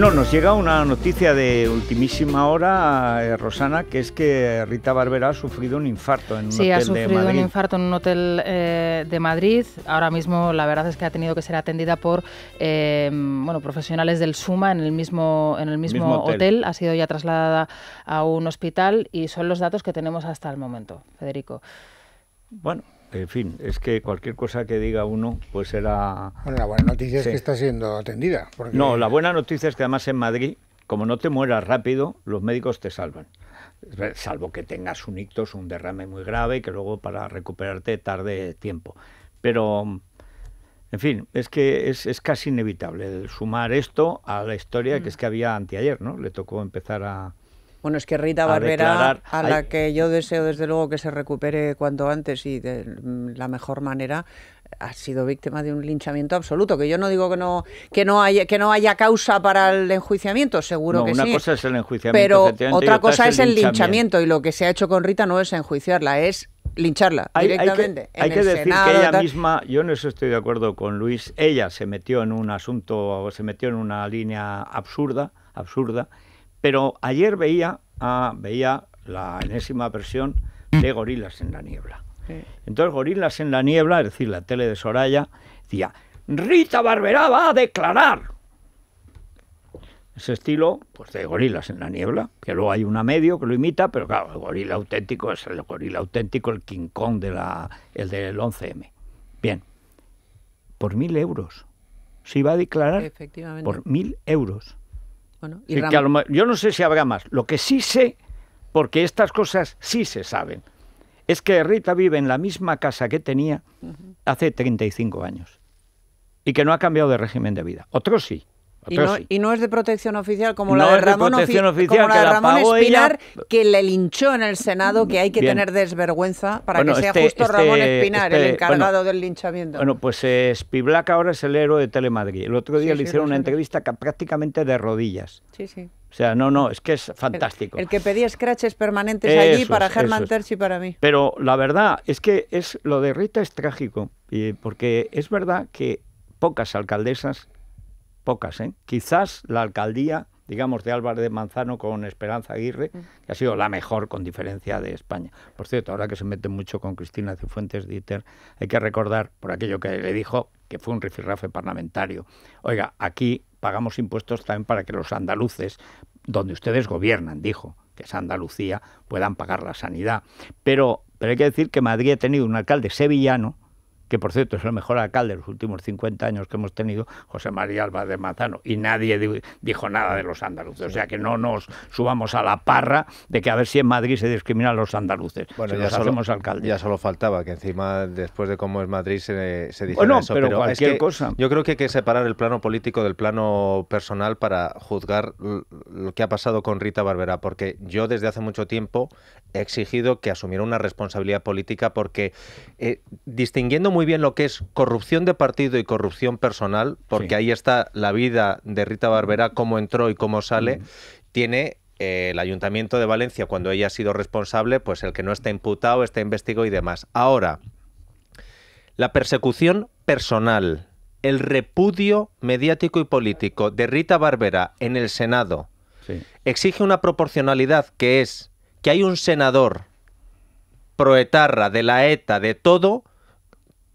No, nos llega una noticia de ultimísima hora, eh, Rosana, que es que Rita Barbera ha sufrido un infarto en un hotel de Madrid. Sí, ha sufrido un infarto en un hotel eh, de Madrid. Ahora mismo la verdad es que ha tenido que ser atendida por eh, bueno, profesionales del SUMA en el mismo, en el mismo, hotel. hotel. Ha sido ya trasladada a un hospital y son los datos que tenemos hasta el momento, Federico. Bueno, en fin, es que cualquier cosa que diga uno, pues era... Bueno, la buena noticia es que está siendo atendida. No, la buena noticia es que además en Madrid, como no te mueras rápido, los médicos te salvan. Salvo que tengas un ictus, un derrame muy grave que luego para recuperarte tarde tiempo. Pero, en fin, es que es, casi inevitable el sumar esto a la historia que mm. es que había anteayer, ¿no? Le tocó empezar a, bueno, es que Rita Barbera, a, la que yo deseo desde luego que se recupere cuanto antes y de la mejor manera, ha sido víctima de un linchamiento absoluto, que yo no digo que no que no haya que no haya causa para el enjuiciamiento, seguro no, una cosa es el enjuiciamiento, pero otra cosa es el linchamiento. y lo que se ha hecho con Rita no es enjuiciarla, es lincharla directamente. Hay que, decir que ella misma, yo no estoy de acuerdo con Luis, ella se metió en un asunto o se metió en una línea absurda, absurda pero ayer veía, ah, veía la enésima versión de mm. Gorilas en la Niebla. Entonces, Gorilas en la Niebla, es decir, la tele de Soraya, decía: Rita Barberá va a declarar. Ese estilo, pues de gorilas en la niebla, que luego hay una medio que lo imita, pero claro, el gorila auténtico es el gorila auténtico, el King Kong de la, el del 11M. Bien, por mil euros. Se iba a declarar por mil euros yo no sé si habrá más. Lo que sí sé, porque estas cosas sí se saben, es que Rita vive en la misma casa que tenía hace 35 años y que no ha cambiado de régimen de vida. Otros sí, y no, es de protección oficial como la de Ramón, oficial, Espinar, que le linchó en el Senado, que hay que tener desvergüenza para que sea este- justo Ramón este- Espinar el este, encargado del linchamiento. Bueno, pues eh, Spivlak ahora es el héroe de Telemadrid. El otro día le hicieron una entrevista que, prácticamente de rodillas. Sí, sí. O sea, no, no, es que es fantástico. El, que pedía scratches permanentes allí para Germán Terchi y para mí. Pero la verdad es que es lo de Rita es trágico, porque es verdad que pocas alcaldesas pocas. ¿eh? Quizás la alcaldía, digamos, de Álvarez de Manzano con Esperanza Aguirre, mm. que ha sido la mejor con diferencia de España. Por cierto, ahora que se mete mucho con Cristina Cifuentes Dieter, hay que recordar, por aquello que le dijo, que fue un rifirrafe parlamentario. Oiga, aquí pagamos impuestos también para que los andaluces, donde ustedes gobiernan, dijo, que es Andalucía, puedan pagar la sanidad. Pero, pero hay que decir que Madrid ha tenido un alcalde sevillano que por cierto es el mejor alcalde de los últimos 50 años que hemos tenido, José María Alba de Mazano, y nadie dijo nada de los andaluces. O sea que no nos subamos a la parra de que a ver si en Madrid se discriminan los andaluces. Bueno, ya, solo, hacemos alcalde. ya solo faltaba que encima, después de cómo es Madrid, se, se eso. Pero, cualquier cosa. Yo creo que hay que separar el plano político del plano personal para juzgar lo que ha pasado con Rita Barberá, porque yo desde hace mucho tiempo he exigido que asumiera una responsabilidad política porque eh, distinguiendo muy bien lo que es corrupción de partido y corrupción personal, porque ahí está la vida de Rita Barberá, cómo entró y cómo sale, tiene eh, el Ayuntamiento de Valencia, cuando ella ha sido responsable, pues el que no está imputado, está investigado y demás. Ahora, la persecución personal, el repudio mediático y político de Rita Barberá en el Senado, exige una proporcionalidad que es que hay un senador proetarra, de la ETA, de todo,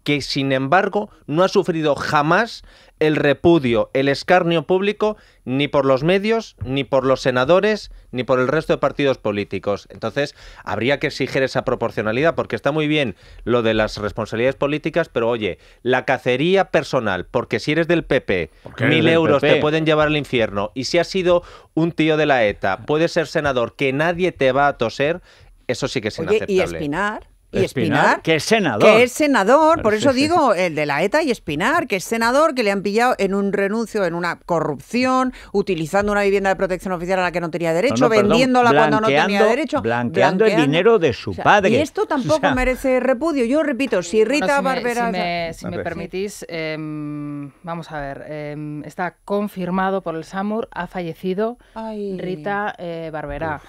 que sin embargo no ha sufrido jamás el repudio, el escarnio público, ni por los medios, ni por los senadores, ni por el resto de partidos políticos. Entonces, habría que exigir esa proporcionalidad, porque está muy bien lo de las responsabilidades políticas, pero oye, la cacería personal, porque si eres del PP, mil euros te pueden llevar al infierno, y si has sido un tío de la ETA, puedes ser senador, que nadie te va a toser, eso sí que es oye, inaceptable. Y Espinar y Espinar, que es senador. senador, por eso digo, el de la ETA y Espinar, que es senador, que le han pillado en un renuncio, en una corrupción, utilizando una vivienda de protección oficial a la que no tenía derecho, vendiéndola cuando no tenía derecho. Blanqueando, el dinero de su padre. Y esto tampoco merece repudio. Yo repito, si Rita si Barbera... Me, si me, permitís, em, vamos a ver, em, está confirmado por el SAMUR, ha fallecido Rita Barbera. Eh, Barberá.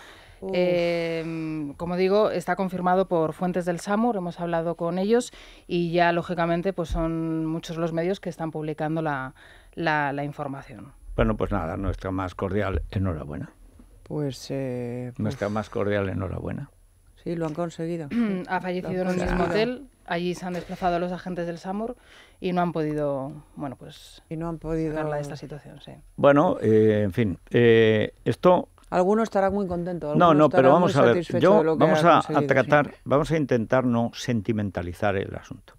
Em, como digo, está confirmado por fuentes del SAMUR, hemos hablado con ellos y ya lógicamente pues son muchos los medios que están publicando la, información. Bueno, pues nada, nuestra más cordial enhorabuena. Pues... Eh, pues nuestra más cordial enhorabuena. Sí, lo han conseguido. ha fallecido en el mismo hotel, allí se han desplazado los agentes del SAMUR y no han podido, bueno, pues... Y no han podido... esta situación, Bueno, eh, en fin, eh, esto Alguno estará muy contento. No, no, pero vamos a ver. Yo, vamos a, tratar, vamos a intentar no sentimentalizar el asunto.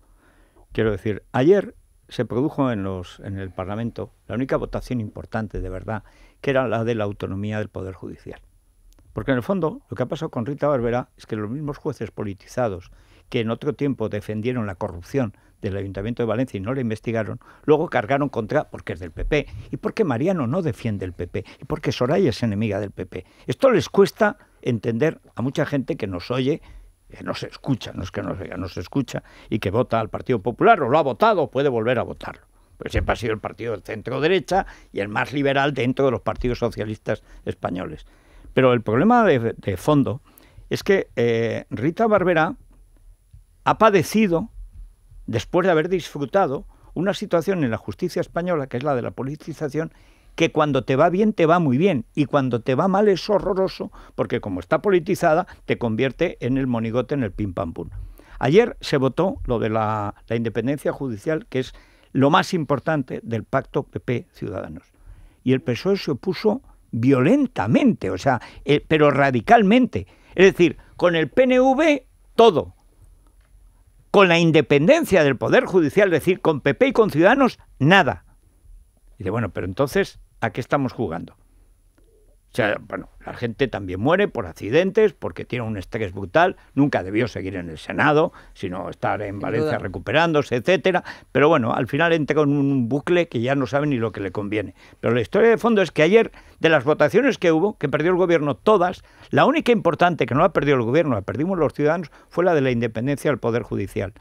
Quiero decir, ayer se produjo en, los, en el Parlamento la única votación importante de verdad, que era la de la autonomía del Poder Judicial. Porque en el fondo lo que ha pasado con Rita Barbera es que los mismos jueces politizados que en otro tiempo defendieron la corrupción del Ayuntamiento de Valencia y no la investigaron, luego cargaron contra, porque es del PP, y porque Mariano no defiende el PP, y porque Soraya es enemiga del PP. Esto les cuesta entender a mucha gente que nos oye, que nos escucha, no es que nos oiga, nos escucha, y que vota al Partido Popular, o lo ha votado, puede volver a votarlo. Pues siempre ha sido el partido del centro-derecha y el más liberal dentro de los partidos socialistas españoles. Pero el problema de, fondo es que eh, Rita Barberá ha padecido después de haber disfrutado una situación en la justicia española, que es la de la politización, que cuando te va bien te va muy bien y cuando te va mal es horroroso porque como está politizada te convierte en el monigote, en el pim pam pum. Ayer se votó lo de la, independencia judicial, que es lo más importante del pacto PP-Ciudadanos. Y el PSOE se opuso violentamente, o sea, eh, pero radicalmente. Es decir, con el PNV todo, con la independencia del Poder Judicial, es decir, con PP y con Ciudadanos, nada. Y de bueno, pero entonces, ¿a qué estamos jugando? O sea, bueno, la gente también muere por accidentes, porque tiene un estrés brutal, nunca debió seguir en el Senado, sino estar en Valencia recuperándose, etcétera. Pero bueno, al final entra en un bucle que ya no sabe ni lo que le conviene. Pero la historia de fondo es que ayer, de las votaciones que hubo, que perdió el gobierno todas, la única importante que no la perdió el gobierno, la perdimos los ciudadanos, fue la de la independencia del Poder Judicial.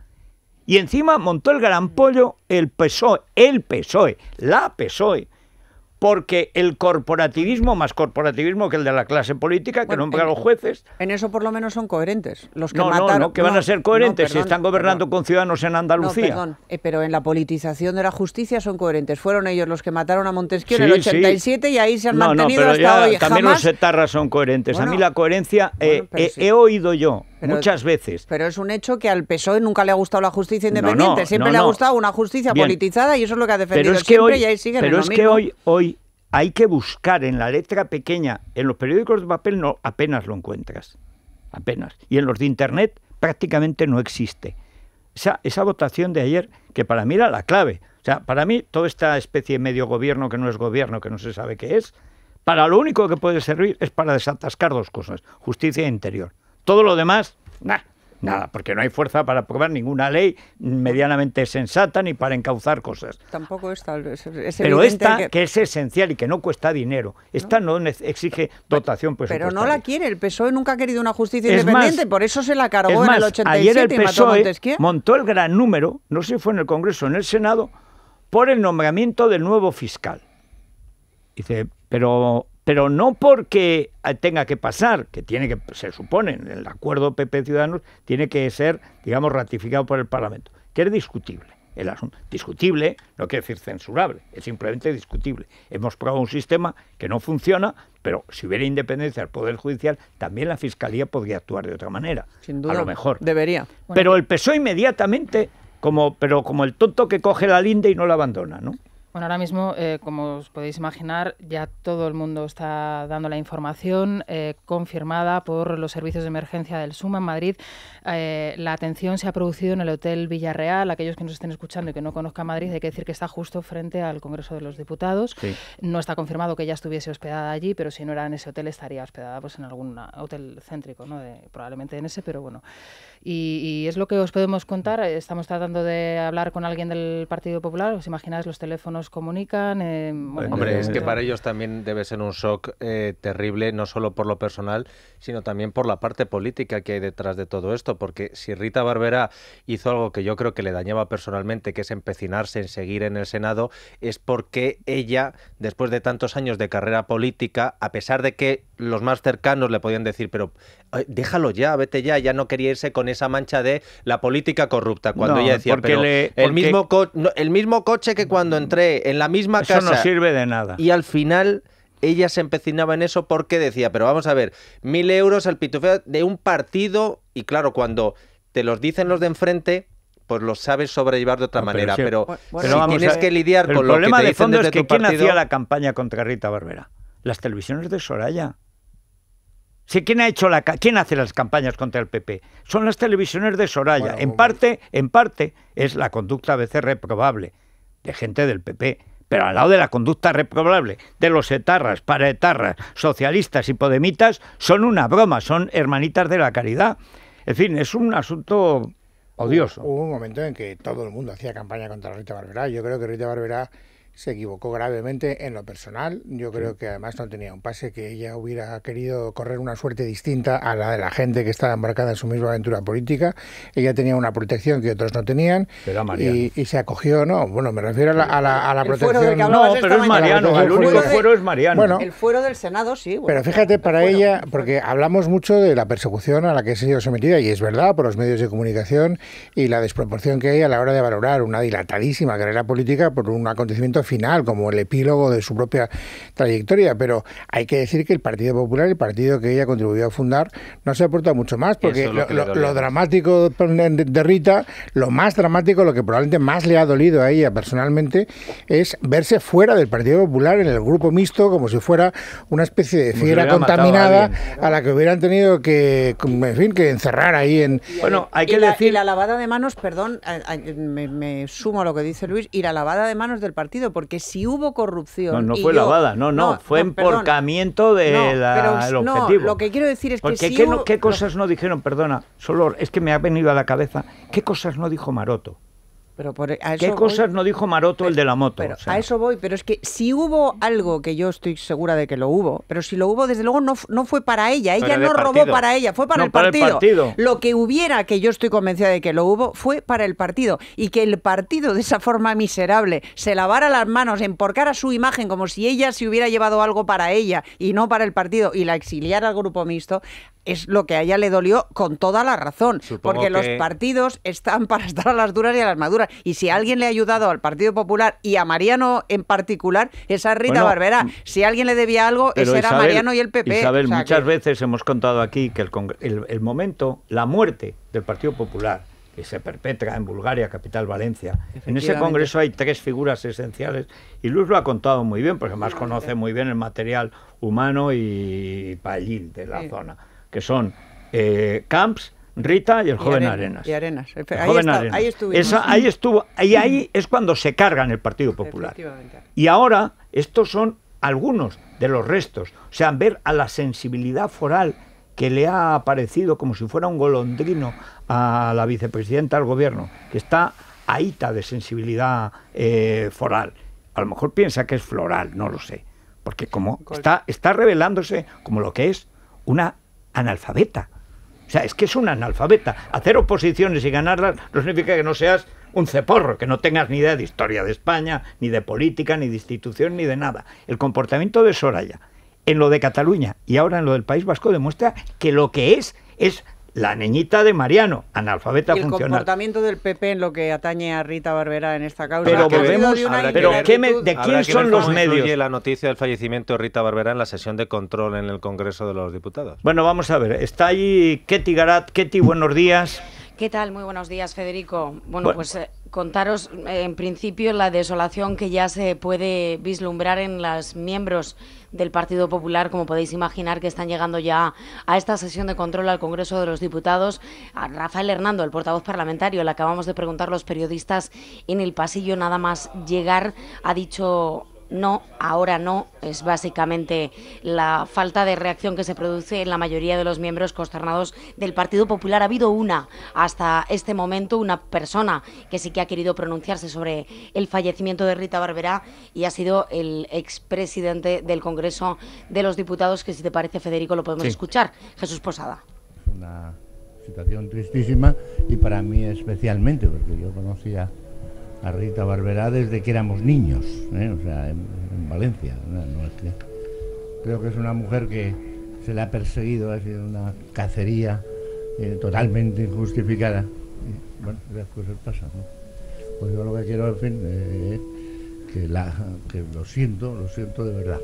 Y encima montó el gran mm. pollo el PSOE, el PSOE, la PSOE porque el corporativismo, más corporativismo que el de la clase política, que no nombra los jueces. En eso por lo menos son coherentes. Los que matan que van a ser coherentes si están gobernando con ciudadanos en Andalucía. Eh, pero en la politización de la justicia son coherentes. Fueron ellos los que mataron a Montesquieu en el 87 y ahí se han mantenido pero hasta También los setarras son coherentes. a mí la coherencia, eh, eh, he oído yo muchas veces. Pero es un hecho que al PSOE nunca le ha gustado la justicia independiente, siempre le ha gustado una justicia politizada y eso es lo que ha defendido siempre y ahí siguen Pero es que hoy, hoy hay que buscar en la letra pequeña, en los periódicos de papel no apenas lo encuentras, apenas. Y en los de internet prácticamente no existe. Esa, esa votación de ayer, que para mí era la clave. O sea, para mí toda esta especie de medio gobierno que no es gobierno, que no se sabe qué es, para lo único que puede servir es para desatascar dos cosas, justicia e interior. Todo lo demás, nada. Nada, porque no hay fuerza para aprobar ninguna ley medianamente sensata ni para encauzar cosas. Tampoco esta. pero esta, que... es esencial y que no cuesta dinero, esta no, exige dotación presupuestaria. Pero no la quiere, el PSOE nunca ha querido una justicia independiente, por eso se la cargó en el 87 ayer el PSOE e montó el gran número, no sé si fue en el Congreso o en el Senado, por el nombramiento del nuevo fiscal. Dice, pero pero no porque eh, tenga que pasar, que tiene que, se supone, en el acuerdo PP Ciudadanos, tiene que ser, digamos, ratificado por el Parlamento, que es discutible. El asunto. Discutible no quiere decir censurable, es simplemente discutible. Hemos probado un sistema que no funciona, pero si hubiera independencia del Poder Judicial, también la Fiscalía podría actuar de otra manera. Sin duda. A lo mejor. Debería. pero el PSOE inmediatamente, como, pero como el tonto que coge la linda y no la abandona, ¿no? Bueno, ahora mismo, eh, como os podéis imaginar, ya todo el mundo está dando la información eh, confirmada por los servicios de emergencia del SUMA en Madrid. Eh, la atención se ha producido en el Hotel Villarreal. Aquellos que nos estén escuchando y que no conozcan Madrid, hay que decir que está justo frente al Congreso de los Diputados. No está confirmado que ella estuviese hospedada allí, pero si no era en ese hotel, estaría hospedada pues, en algún hotel céntrico, probablemente en ese, pero bueno. Y, es lo que os podemos contar. Eh, estamos tratando de hablar con alguien del Partido Popular. Os imagináis, los teléfonos comunican. Eh, Hombre, es que para ellos también debe ser un shock eh, terrible, no solo por lo personal, sino también por la parte política que hay detrás de todo esto. Porque si Rita Barberá hizo algo que yo creo que le dañaba personalmente, que es empecinarse en seguir en el Senado, es porque ella, después de tantos años de carrera política, a pesar de que los más cercanos le podían decir, pero déjalo ya, vete ya, ya no quería irse con esa mancha de la política corrupta. Cuando ella decía, el, mismo el mismo coche que cuando entré en la misma casa. no sirve de nada. Y al final ella se empecinaba en eso porque decía, pero vamos a ver, mil euros al pitufeo de un partido, y claro, cuando te los dicen los de enfrente, pues los sabes sobrellevar de otra ah, manera. Pero, tienes que lidiar con lo que El problema de fondo es que ¿quién hacía la campaña contra Rita Barbera? Las televisiones de Soraya. ¿quién, ha hecho la, ¿Quién hace las campañas contra el PP? Son las televisiones de Soraya. en, pues, parte, en parte es la conducta a veces reprobable de gente del PP. Pero al lado de la conducta reprobable de los etarras, paraetarras, socialistas y podemitas, son una broma, son hermanitas de la caridad. En fin, es un asunto odioso. Hubo, un momento en que todo el mundo hacía campaña contra Rita Barberá. Yo creo que Rita Barberá se equivocó gravemente en lo personal. Yo creo que además no tenía un pase que ella hubiera querido correr una suerte distinta a la de la gente que estaba embarcada en su misma aventura política. Ella tenía una protección que otros no tenían. Pero y, y, se acogió, no, bueno, me refiero a la, protección. No, pero es Mariano, el único fuero es Mariano. el fuero del Senado sí. pero fíjate, para ella, porque hablamos mucho de la persecución a la que se ha sido sometida, y es verdad, por los medios de comunicación y la desproporción que hay a la hora de valorar una dilatadísima carrera política por un acontecimiento final, como el epílogo de su propia trayectoria, pero hay que decir que el Partido Popular, el partido que ella contribuyó a fundar, no se ha aporta mucho más, porque lo, dramático de Rita, lo más dramático, lo que probablemente más le ha dolido a ella personalmente, es verse fuera del Partido Popular en el grupo mixto, como si fuera una especie de fiera contaminada a, la que hubieran tenido que, en fin, que encerrar ahí en... Bueno, hay que decir... La, la lavada de manos, perdón, me, me sumo a lo que dice Luis, y la lavada de manos del partido, porque si hubo corrupción. No, no fue lavada, no, no, fue emporcamiento del de objetivo. lo que quiero decir es que. ¿qué, ¿Qué cosas no dijeron? Perdona, solo es que me ha venido a la cabeza. ¿Qué cosas no dijo Maroto? ¿Qué cosas no dijo Maroto el de la moto? A eso voy, pero es que si hubo algo que yo estoy segura de que lo hubo, pero si lo hubo, desde luego no, no fue para ella. Ella no robó para ella, fue para, el, partido. el, partido. Lo que hubiera, que yo estoy convencida de que lo hubo, fue para el partido. Y que el partido, de esa forma miserable, se lavara las manos, emporcara su imagen como si ella se hubiera llevado algo para ella y no para el partido y la exiliara al grupo mixto, es lo que a ella le dolió con toda la razón, porque los partidos están para estar a las duras y a las maduras. Y si alguien le ha ayudado al Partido Popular y a Mariano en particular, esa Rita Barberá. Barbera. Si alguien le debía algo, ese era Mariano y el PP. muchas veces hemos contado aquí que el, momento, la muerte del Partido Popular, que se perpetra en Bulgaria, capital Valencia. En ese congreso hay tres figuras esenciales y Luis lo ha contado muy bien, porque además conoce muy bien el material humano y payil de la zona que son eh, Camps, Rita y el joven Arenas. Y Arenas. ahí, ahí, ahí estuvo. Y ahí es cuando se cargan el Partido Popular. Y ahora estos son algunos de los restos. O sea, ver a la sensibilidad foral que le ha aparecido como si fuera un golondrino a la vicepresidenta del gobierno, que está está de sensibilidad eh, foral. A lo mejor piensa que es floral, no lo sé. Porque como está, está revelándose como lo que es una analfabeta. O sea, es que es un analfabeta. Hacer oposiciones y ganarlas no significa que no seas un ceporro, que no tengas ni idea de historia de España, ni de política, ni de institución, ni de nada. El comportamiento de Soraya en lo de Cataluña y ahora en lo del País Vasco demuestra que lo que es es la niñita de Mariano, analfabeta el funcional. El comportamiento del PP en lo que atañe a Rita Barberá en esta causa. Pero volvemos, pero ¿qué ¿de quién son los medios? la noticia del fallecimiento de Rita Barberá en la sesión de control en el Congreso de los Diputados. Bueno, vamos a ver, está ahí Ketty Garat. Ketty, buenos días. ¿Qué tal? Muy buenos días, Federico. Bueno, pues eh, contaros en principio la desolación que ya se puede vislumbrar en los miembros del Partido Popular, como podéis imaginar, que están llegando ya a esta sesión de control al Congreso de los Diputados. A Rafael Hernando, el portavoz parlamentario, le acabamos de preguntar los periodistas en el pasillo, nada más llegar, ha dicho no, ahora no, es básicamente la falta de reacción que se produce en la mayoría de los miembros consternados del Partido Popular. Ha habido una hasta este momento, una persona que sí que ha querido pronunciarse sobre el fallecimiento de Rita Barberá y ha sido el expresidente del Congreso de los Diputados, que si te parece, Federico, lo podemos escuchar, Jesús Posada. Es Una situación tristísima y para mí especialmente, porque yo conocía a Rita Barberá desde que éramos niños, ¿eh? en, Valencia. ¿no? creo que es una mujer que se la ha perseguido, ha sido una cacería eh, totalmente injustificada. bueno, las cosas pasan. Pues yo lo que quiero, en fin, es eh, que, la, que lo siento, lo siento de verdad.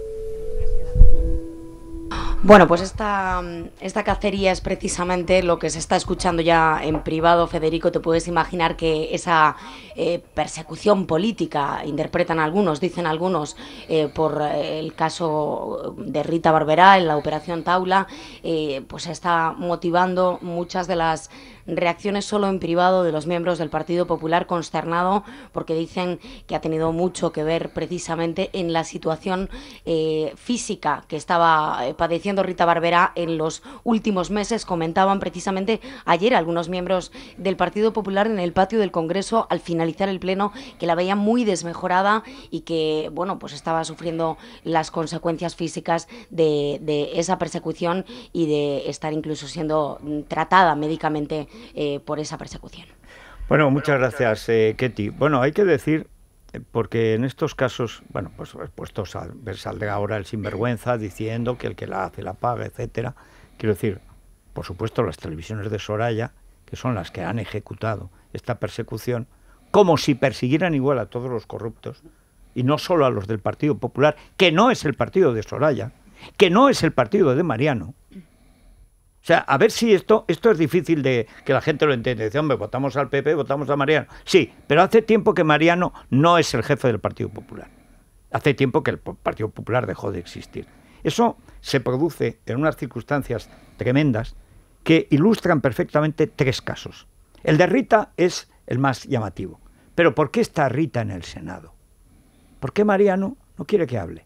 Bueno, pues esta, esta cacería es precisamente lo que se está escuchando ya en privado, Federico. Te puedes imaginar que esa eh, persecución política, interpretan algunos, dicen algunos, eh, por eh, el caso de Rita Barberá en la Operación Taula, pues está motivando muchas de las reacciones solo en privado de los miembros del Partido Popular consternado porque dicen que ha tenido mucho que ver precisamente en la situación eh, física que estaba eh, padeciendo Rita Barbera en los últimos meses. Comentaban precisamente ayer algunos miembros del Partido Popular en el patio del Congreso al finalizar el pleno que la veía muy desmejorada y que bueno pues estaba sufriendo las consecuencias físicas de, de esa persecución y de estar incluso siendo mm, tratada médicamente eh, por esa persecución. Bueno, muchas gracias, eh, Ketty. Bueno, hay que decir, eh, porque en estos casos, bueno, pues, puesto pues, pues, ver saldrá ahora el sinvergüenza diciendo que el que la hace la paga, etcétera. Quiero decir, por supuesto, las televisiones de Soraya, que son las que han ejecutado esta persecución, como si persiguieran igual a todos los corruptos, y no solo a los del Partido Popular, que no es el partido de Soraya, que no es el partido de Mariano, o sea, a ver si esto, esto es difícil de que la gente lo entienda. Dice, hombre, votamos al PP, votamos a Mariano. Sí, pero hace tiempo que Mariano no es el jefe del Partido Popular. Hace tiempo que el Partido Popular dejó de existir. Eso se produce en unas circunstancias tremendas que ilustran perfectamente tres casos. El de Rita es el más llamativo. Pero ¿por qué está Rita en el Senado? ¿Por qué Mariano no quiere que hable?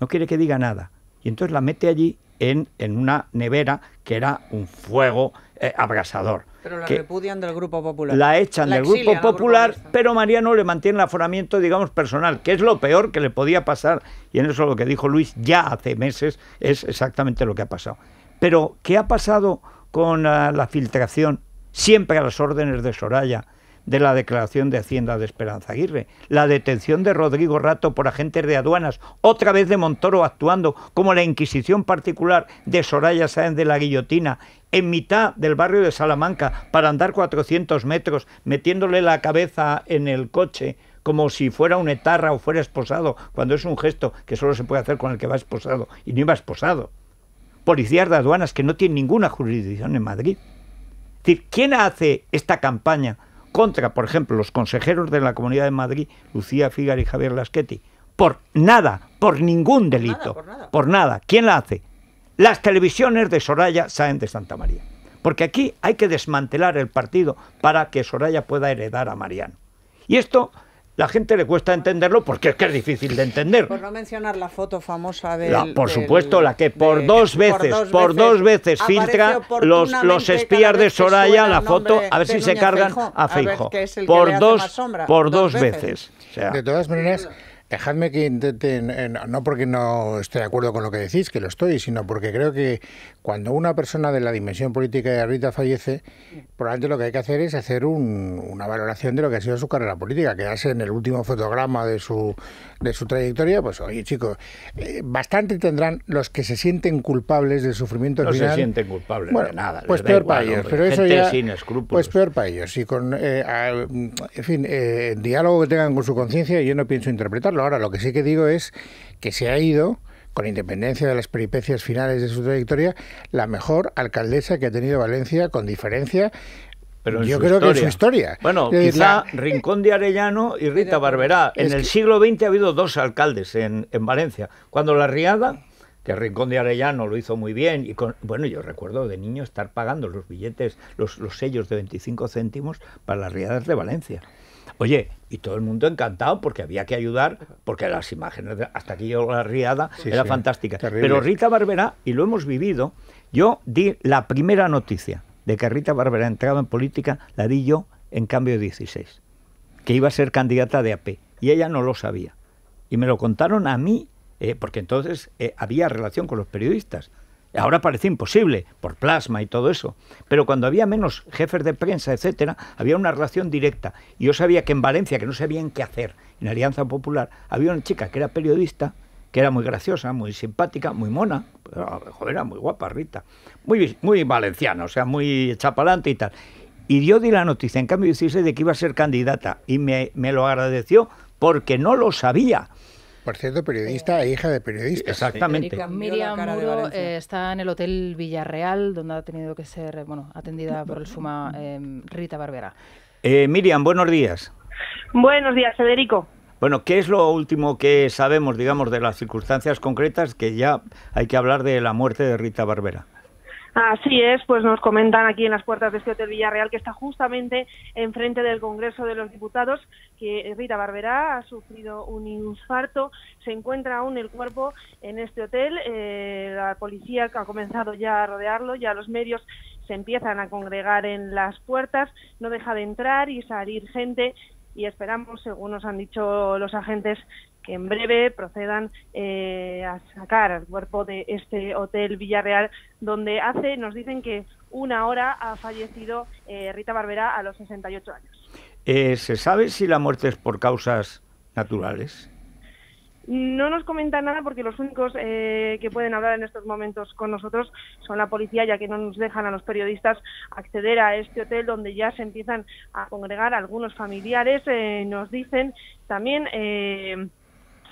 No quiere que diga nada. Y entonces la mete allí en, una nevera que era un fuego eh, abrasador. Pero la que repudian del Grupo Popular. La echan del Grupo Popular, pero Mariano le mantiene el aforamiento, digamos, personal, que es lo peor que le podía pasar. Y en eso lo que dijo Luis ya hace meses es exactamente lo que ha pasado. Pero, ¿qué ha pasado con ah, la filtración? Siempre a las órdenes de Soraya de la declaración de Hacienda de Esperanza Aguirre, la detención de Rodrigo Rato por agentes de aduanas, otra vez de Montoro actuando como la Inquisición particular de Soraya Sáenz de la Guillotina, en mitad del barrio de Salamanca, para andar 400 metros, metiéndole la cabeza en el coche como si fuera un etarra o fuera esposado, cuando es un gesto que solo se puede hacer con el que va esposado, y no iba esposado. Policías de aduanas que no tienen ninguna jurisdicción en Madrid. Es decir, ¿quién hace esta campaña contra, por ejemplo, los consejeros de la Comunidad de Madrid, Lucía Figar y Javier Laschetti, por nada, por ningún delito, por, nada. ¿Quién la hace? Las televisiones de Soraya salen de Santa María. Porque aquí hay que desmantelar el partido para que Soraya pueda heredar a Mariano. Y esto la gente le cuesta entenderlo porque es que es difícil de entender. Por no mencionar la foto famosa de... Por supuesto, la que por dos veces, por dos veces, filtra los, los espías de Soraya la foto, a ver si se cargan a Feijo. Por, dos, por dos, veces. de todas maneras... Dejadme que intenten, no porque no esté de acuerdo con lo que decís, que lo estoy, sino porque creo que cuando una persona de la dimensión política de Arita fallece, probablemente lo que hay que hacer es hacer una valoración de lo que ha sido su carrera política, quedarse en el último fotograma de su, de su trayectoria, pues oye chicos, eh, bastante tendrán los que se sienten culpables del sufrimiento no se sienten culpables de nada. Pues peor para ellos, pero eso ya... pues peor para ellos. Y con, eh, en fin, eh, diálogo que tengan con su conciencia, yo no pienso interpretarlo Ahora, lo que sí que digo es que se ha ido con independencia de las peripecias finales de su trayectoria, la mejor alcaldesa que ha tenido Valencia, con diferencia, pero yo creo que es su historia. Bueno, quizá Rincón de Arellano y Rita Barberá. En el siglo XX ha habido dos alcaldes en, Valencia. Cuando la Riada, que Rincón de Arellano lo hizo muy bien, y bueno, yo recuerdo de niño estar pagando los billetes, los, los sellos de 25 céntimos para las Riadas de Valencia. Oye, y todo el mundo encantado porque había que ayudar, porque las imágenes, hasta aquí yo la riada, era fantástica. Pero Rita Barberá, y lo hemos vivido, yo di la primera noticia de que Rita Barberá entraba en política, la di yo en cambio 16, que iba a ser candidata de AP, y ella no lo sabía. Y me lo contaron a mí, eh, porque entonces eh, había relación con los periodistas. Ahora parece imposible, por plasma y todo eso. Pero cuando había menos jefes de prensa, etcétera, había una relación directa. Y yo sabía que en Valencia, que no sabían qué hacer, en Alianza Popular, había una chica que era periodista, que era muy graciosa, muy simpática, muy mona. Ah, joder, era muy guapa, Rita. Muy, muy valenciana, o sea, muy chapalante y tal. Y yo di la noticia, en cambio, 16 de que iba a ser candidata. Y me, me lo agradeció porque no lo sabía. Por cierto, periodista e hija de periodista. Exactamente. Miriam Muro eh, está en el Hotel Villarreal, donde ha tenido que ser, eh, bueno, atendida por el suma em, Rita Barbera. Eh, Miriam, buenos días. Buenos días, Federico. Bueno, ¿qué es lo último que sabemos, digamos, de las circunstancias concretas que ya hay que hablar de la muerte de Rita Barbera? Así es, pues nos comentan aquí en las puertas de este Hotel Villarreal que está justamente enfrente del Congreso de los Diputados que Rita Barberá ha sufrido un infarto. Se encuentra aún el cuerpo en este hotel. Eh, la policía ha comenzado ya a rodearlo, ya los medios se empiezan a congregar en las puertas. No deja de entrar y salir gente y esperamos, según nos han dicho los agentes, en breve procedan eh, a sacar al cuerpo de este hotel Villarreal, donde hace, nos dicen que una hora ha fallecido eh, Rita Barbera a los 68 años. Eh, ¿Se sabe si la muerte es por causas naturales? No nos comentan nada porque los únicos que pueden hablar en estos momentos con nosotros son la policía, ya que no nos dejan a los periodistas acceder a este hotel donde ya se empiezan a congregar algunos familiares. nos dicen también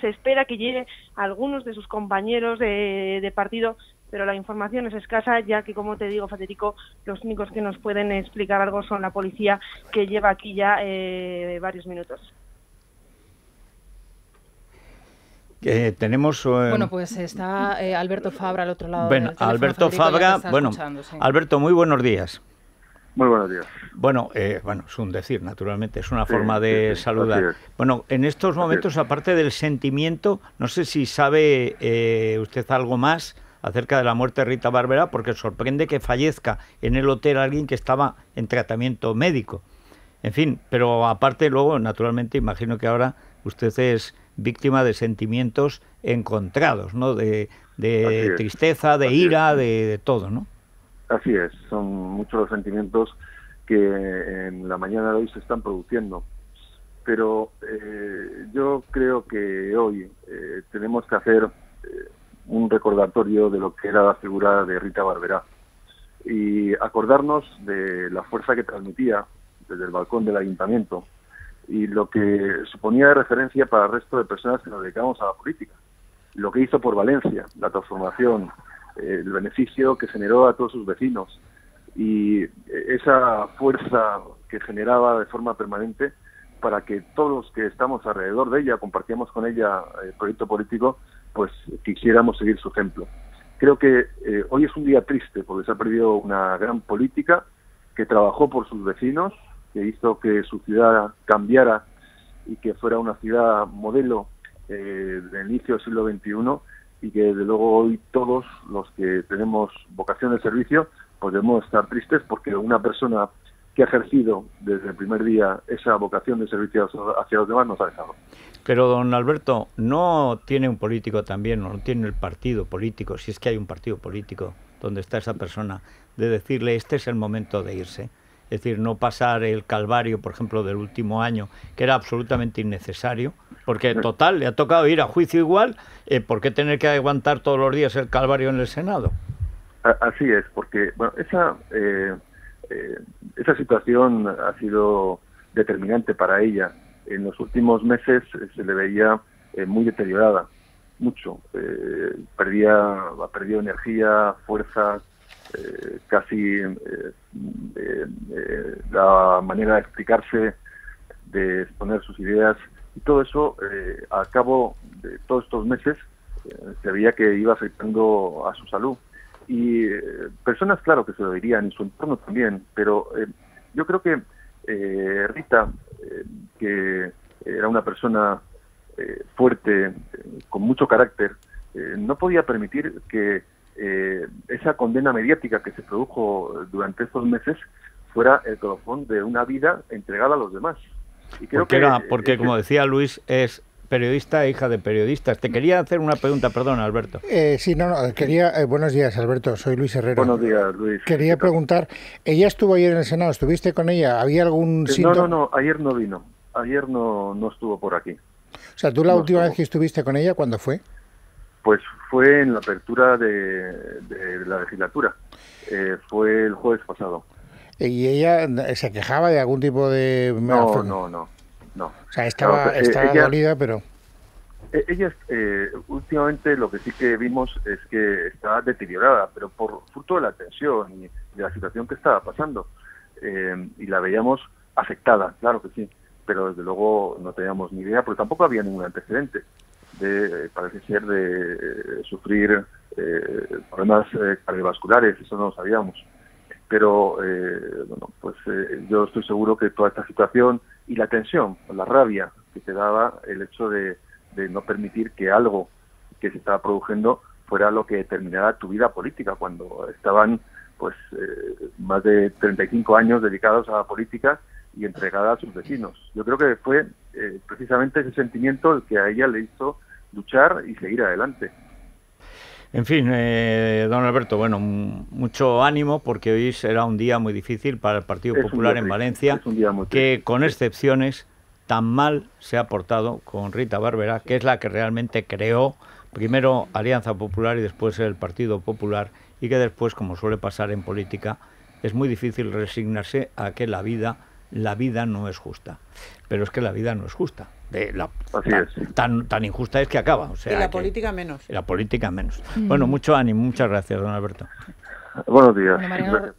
se espera que llegue algunos de sus compañeros de, partido pero la información es escasa, ya que, como te digo, Federico, los únicos que nos pueden explicar algo son la policía, que lleva aquí ya eh, varios minutos. Eh, tenemos. Eh, bueno, pues está Alberto Fabra al otro lado. Bueno, Alberto Fabra. Bueno, Alberto, muy buenos días. Muy buenos días. Bueno, eh, bueno, es un decir, naturalmente, es una forma de saludar. Bueno, en estos momentos, aparte del sentimiento, no sé si sabe eh, usted algo más acerca de la muerte de Rita Bárbara, porque sorprende que fallezca en el hotel alguien que estaba en tratamiento médico. En fin, pero aparte luego, naturalmente, imagino que ahora usted es víctima de sentimientos encontrados, ¿no? De, tristeza, de ira, de todo, ¿no? Así es, son muchos los sentimientos que en la mañana de hoy se están produciendo. Pero eh, yo creo que hoy eh, tenemos que hacer eh, un recordatorio de lo que era la figura de Rita Barberá y acordarnos de la fuerza que transmitía desde el balcón del ayuntamiento y lo que suponía de referencia para el resto de personas que nos dedicamos a la política. Lo que hizo por Valencia, la transformación, el beneficio que generó a todos sus vecinos. Y esa fuerza que generaba de forma permanente para que todos los que estamos alrededor de ella, compartíamos con ella el eh, proyecto político, pues quisiéramos seguir su ejemplo. Creo que eh, hoy es un día triste porque se ha perdido una gran política que trabajó por sus vecinos, que hizo que su ciudad cambiara y que fuera una ciudad modelo eh, de inicio del siglo XXI y que desde luego hoy todos los que tenemos vocación de servicio podemos pues estar tristes porque una persona que ha ejercido desde el primer día esa vocación de servicio hacia los demás nos ha dejado. Pero don Alberto, ¿no tiene un político también, no tiene el partido político, si es que hay un partido político donde está esa persona, de decirle este es el momento de irse? Es decir, no pasar el calvario, por ejemplo, del último año, que era absolutamente innecesario, porque, total, le ha tocado ir a juicio igual, eh, ¿por qué tener que aguantar todos los días el calvario en el Senado? Así es, porque esa, eh, eh, esa situación ha sido determinante para ella. En los últimos meses eh, se le veía muy deteriorada, mucho. perdía, ha perdido energía, fuerza, casi la manera de explicarse, de exponer sus ideas, y todo eso, eh, a cabo de todos estos meses, eh, se veía que iba afectando a su salud. Y eh, personas, claro, que se lo dirían, en su entorno también, pero eh, yo creo que Rita, que era una persona fuerte, con mucho carácter, no podía permitir que esa condena mediática que se produjo durante estos meses fuera el colofón de una vida entregada a los demás. Eh, porque, era, eh, porque como decía Luis, es periodista e hija de periodistas. Te quería hacer una pregunta, perdón, Alberto. Eh, sí, no, no, quería... Eh, buenos días, Alberto, soy Luis Herrera. Buenos días, Luis. Quería preguntar, ella estuvo ayer en el Senado, ¿estuviste con ella? ¿Había algún sitio No, no, no, ayer no vino, ayer no, no estuvo por aquí. O sea, ¿tú la última vez que estuviste con ella, cuándo fue? Pues fue en la apertura de la legislatura, fue el jueves pasado. ¿Y ella eh, se quejaba de algún tipo de.? No, no, no, no. O sea, estaba, pues, eh, estaba dolida, pero. E-, ella, eh, últimamente, lo que sí que vimos es que estaba deteriorada, pero por fruto de la tensión y de la situación que estaba pasando. y la veíamos afectada, claro que sí, pero desde luego no teníamos ni idea, porque tampoco había ningún antecedente de, parece ser, de sufrir problemas cardiovasculares, eso no lo sabíamos pero eh, bueno, pues eh, yo estoy seguro que toda esta situación y la tensión, la rabia que te daba el hecho de, no permitir que algo que se estaba produciendo fuera lo que determinara tu vida política, cuando estaban pues eh, más de 35 años dedicados a la política y entregada a sus vecinos. Yo creo que fue precisamente ese sentimiento el que a ella le hizo luchar y seguir adelante. En fin, eh, don Alberto, bueno, mucho ánimo porque hoy será un día muy difícil para el Partido Popular en Valencia, que con excepciones tan mal se ha portado con Rita Barberá, que es la que realmente creó primero Alianza Popular y después el Partido Popular, y que después, como suele pasar en política, es muy difícil resignarse a que la vida, la vida no es justa pero es que la vida no es justa. tan, tan, injusta es que acaba. O sea, y la política menos. la política menos. Mm. Bueno, mucho ánimo, muchas gracias, don Alberto. Buenos días.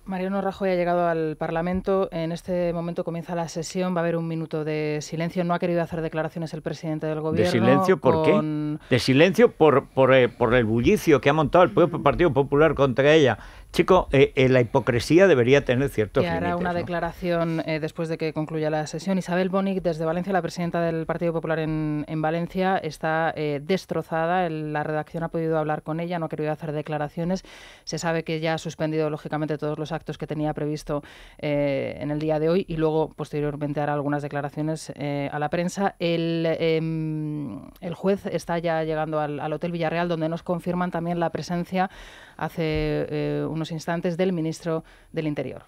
Mariano, Rajoy ha llegado al Parlamento. En este momento comienza la sesión. Va a haber un minuto de silencio. No ha querido hacer declaraciones el presidente del gobierno. ¿De silencio por qué? De silencio por, eh, por, el bullicio que ha montado el Partido Popular contra ella. Chico, eh, eh, la hipocresía debería tener cierto límites. Y hará una declaración eh, después de que concluya la sesión. Isabel Bonic, desde Valencia, la presidenta del Partido Popular en, Valencia, está eh, destrozada. la redacción ha podido hablar con ella, no ha querido hacer declaraciones. Se sabe que ya ha suspendido, lógicamente, todos los actos que tenía previsto en el día de hoy y luego, posteriormente, hará algunas declaraciones a la prensa. El, em, el juez está ya llegando al, al Hotel Villarreal, donde nos confirman también la presencia hace eh, unos instantes del ministro del Interior.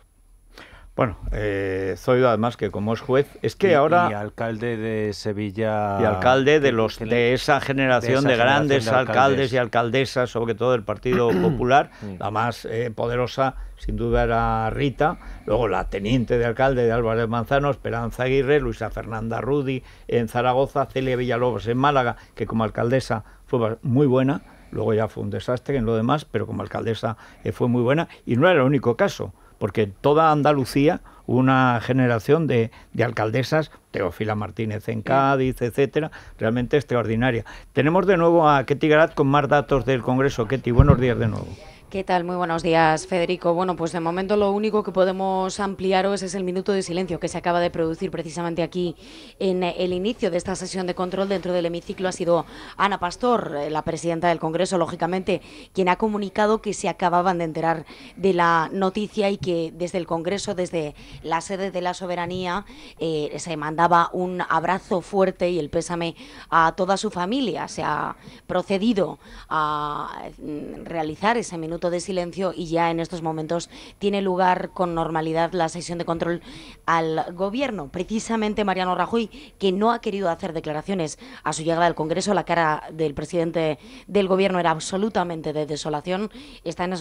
Bueno, eh, Zoido además que como es juez, es que ahora... Y alcalde de Sevilla... Y alcalde de, los, de esa generación de, grandes alcaldes. y alcaldesas, sobre todo del Partido Popular, mm. la más eh, poderosa sin duda era Rita, luego la teniente de alcalde de Álvarez Manzano, Esperanza Aguirre, Luisa Fernanda Rudi en Zaragoza, Celia Villalobos en Málaga, que como alcaldesa fue muy buena Luego ya fue un desastre en lo demás, pero como alcaldesa eh, fue muy buena y no era el único caso, porque toda Andalucía una generación de, alcaldesas, Teofila Martínez en Cádiz, etcétera, realmente extraordinaria. Tenemos de nuevo a Ketty Garat con más datos del Congreso. Ketty, buenos días de nuevo. ¿Qué tal? Muy buenos días, Federico. Bueno, pues de momento lo único que podemos ampliaros es el minuto de silencio que se acaba de producir precisamente aquí en el inicio de esta sesión de control dentro del hemiciclo. Ha sido Ana Pastor, eh, la presidenta del Congreso, lógicamente, quien ha comunicado que se acababan de enterar de la noticia y que desde el Congreso, desde la sede de la soberanía, eh, se mandaba un abrazo fuerte y el pésame a toda su familia. Se ha procedido a mm, realizar ese minuto de silencio y ya en estos momentos tiene lugar con normalidad la sesión de control al gobierno. Precisamente Mariano Rajoy, que no ha querido hacer declaraciones a su llegada al Congreso, la cara del presidente del gobierno era absolutamente de desolación, está en,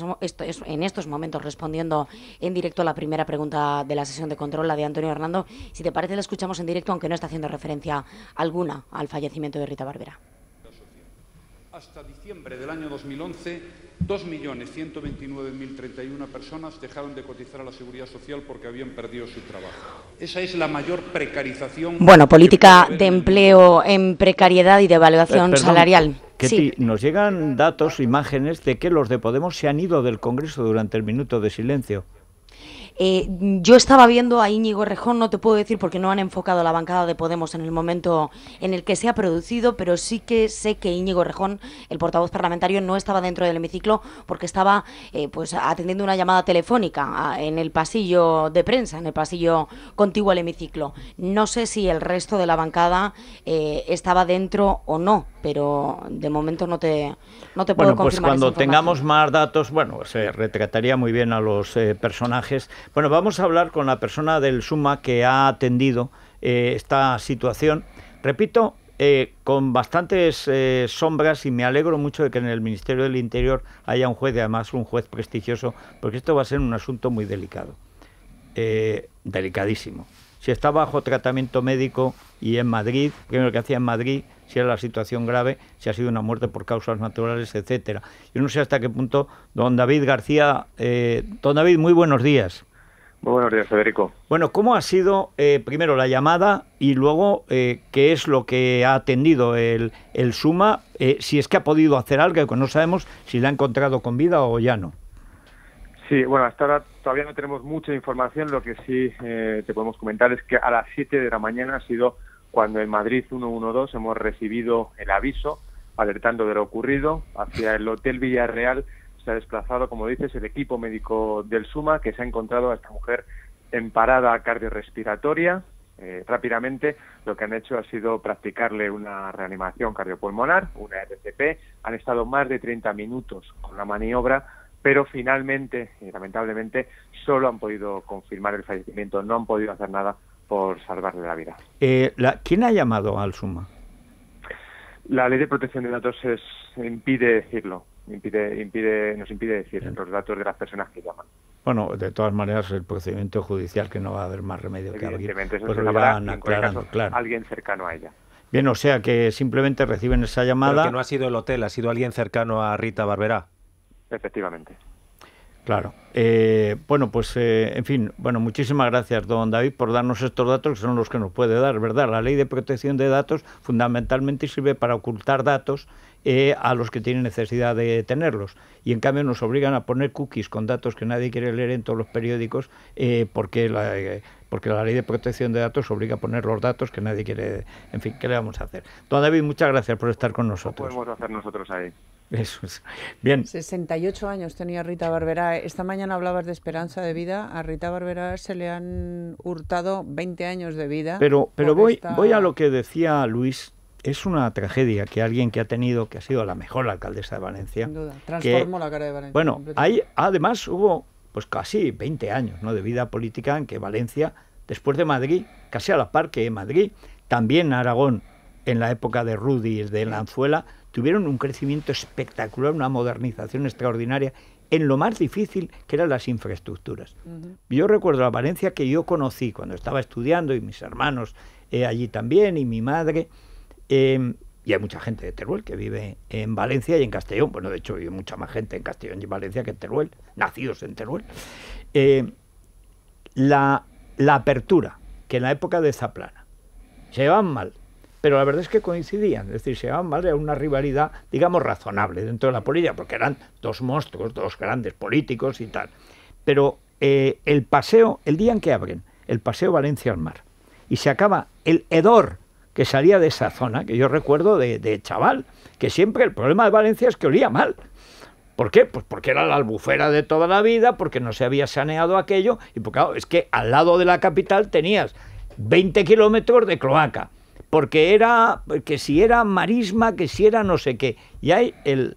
en estos momentos respondiendo en directo a la primera pregunta de la sesión de control, la de Antonio Hernando. Si te parece, la escuchamos en directo, aunque no está haciendo referencia alguna al fallecimiento de Rita Barbera. Hasta diciembre del año 2011 2.129.031 personas dejaron de cotizar a la seguridad social porque habían perdido su trabajo. Esa es la mayor precarización. Bueno, política de empleo en precariedad y de evaluación eh, salarial. Que nos llegan datos, imágenes de que los de Podemos se han ido del Congreso durante el minuto de silencio. Eh, yo estaba viendo a Íñigo Rejón, no te puedo decir porque no han enfocado la bancada de Podemos en el momento en el que se ha producido, pero sí que sé que Íñigo Rejón, el portavoz parlamentario, no estaba dentro del hemiciclo porque estaba eh, pues atendiendo una llamada telefónica ah, en el pasillo de prensa, en el pasillo contiguo al hemiciclo. No sé si el resto de la bancada eh, estaba dentro o no, pero de momento no te, no te puedo bueno, Pues cuando tengamos más datos, bueno, se retrataría muy bien a los personajes bueno, vamos a hablar con la persona del SUMA que ha atendido eh, esta situación. Repito, eh, con bastantes eh, sombras y me alegro mucho de que en el Ministerio del Interior haya un juez y además un juez prestigioso, porque esto va a ser un asunto muy delicado, delicadísimo. Si está bajo tratamiento médico y en Madrid, lo que hacía en Madrid, si era la situación grave, si ha sido una muerte por causas naturales, etcétera. Yo no sé hasta qué punto don David García, don David, muy buenos días buenos días, Federico. Bueno, ¿cómo ha sido eh, primero la llamada y luego eh, qué es lo que ha atendido el, el Suma? Eh, si es que ha podido hacer algo, que no sabemos si la ha encontrado con vida o ya no. Sí, bueno, hasta ahora todavía no tenemos mucha información. Lo que sí te podemos comentar es que a las 7 de la mañana ha sido cuando en Madrid 112 hemos recibido el aviso alertando de lo ocurrido hacia el Hotel Villarreal se ha desplazado, como dices, el equipo médico del SUMA, que se ha encontrado a esta mujer en parada cardiorrespiratoria. Eh, rápidamente lo que han hecho ha sido practicarle una reanimación cardiopulmonar, una RCP. Han estado más de 30 minutos con la maniobra, pero finalmente, lamentablemente, solo han podido confirmar el fallecimiento, no han podido hacer nada por salvarle la vida. Eh, ¿Quién ha llamado al SUMA? La ley de protección de datos impide decirlo impide, nos impide decir los datos de las personas que llaman. Bueno, de todas maneras, el procedimiento judicial que no va a haber más remedio que abrir, pues alguien cercano a ella. Bien, o sea que simplemente reciben esa llamada. que no ha sido el hotel, ha sido alguien cercano a Rita Barberá. Efectivamente. Claro. Eh, bueno, pues eh, en fin, bueno, muchísimas gracias, don David, por darnos estos datos que son los que nos puede dar, ¿verdad? La ley de protección de datos fundamentalmente sirve para ocultar datos eh, a los que tienen necesidad de tenerlos. Y en cambio nos obligan a poner cookies con datos que nadie quiere leer en todos los periódicos eh, porque, la, eh, porque la ley de protección de datos obliga a poner los datos que nadie quiere. En fin, ¿qué le vamos a hacer? Don David, muchas gracias por estar con nosotros. podemos hacer nosotros ahí? Eso Bien. 68 años tenía Rita Barberá. Esta mañana hablabas de esperanza de vida. A Rita Barberá se le han hurtado 20 años de vida. Pero, pero voy, voy a lo que decía Luis es una tragedia que alguien que ha tenido, que ha sido la mejor alcaldesa de Valencia. transformó la cara de Valencia. Bueno, hay, además hubo pues casi 20 años ¿no? de vida política en que Valencia, después de Madrid, casi a la par que Madrid, también Aragón, en la época de Rudy y de Lanzuela, tuvieron un crecimiento espectacular, una modernización extraordinaria en lo más difícil que eran las infraestructuras. Yo recuerdo la Valencia que yo conocí cuando estaba estudiando y mis hermanos eh, allí también y mi madre Em, y hay mucha gente de Teruel que vive en Valencia y en Castellón. Bueno, de hecho, vive mucha más gente en Castellón y Valencia que en Teruel, nacidos en Teruel. Em, la, apertura, que en la época de Zaplana se llevaban mal, pero la verdad es que coincidían, es decir, se llevaban mal, era una rivalidad, digamos, razonable dentro de la política, porque eran dos monstruos, dos grandes políticos y tal. Pero eh, el paseo, el día en que abren el paseo Valencia al mar, y se acaba el hedor que salía de esa zona, que yo recuerdo de, chaval, que siempre el problema de Valencia es que olía mal. ¿Por qué? Pues porque era la albufera de toda la vida, porque no se había saneado aquello, y porque es que al lado de la capital tenías 20 kilómetros de cloaca, porque era, que si era marisma, que si era no sé qué. Y hay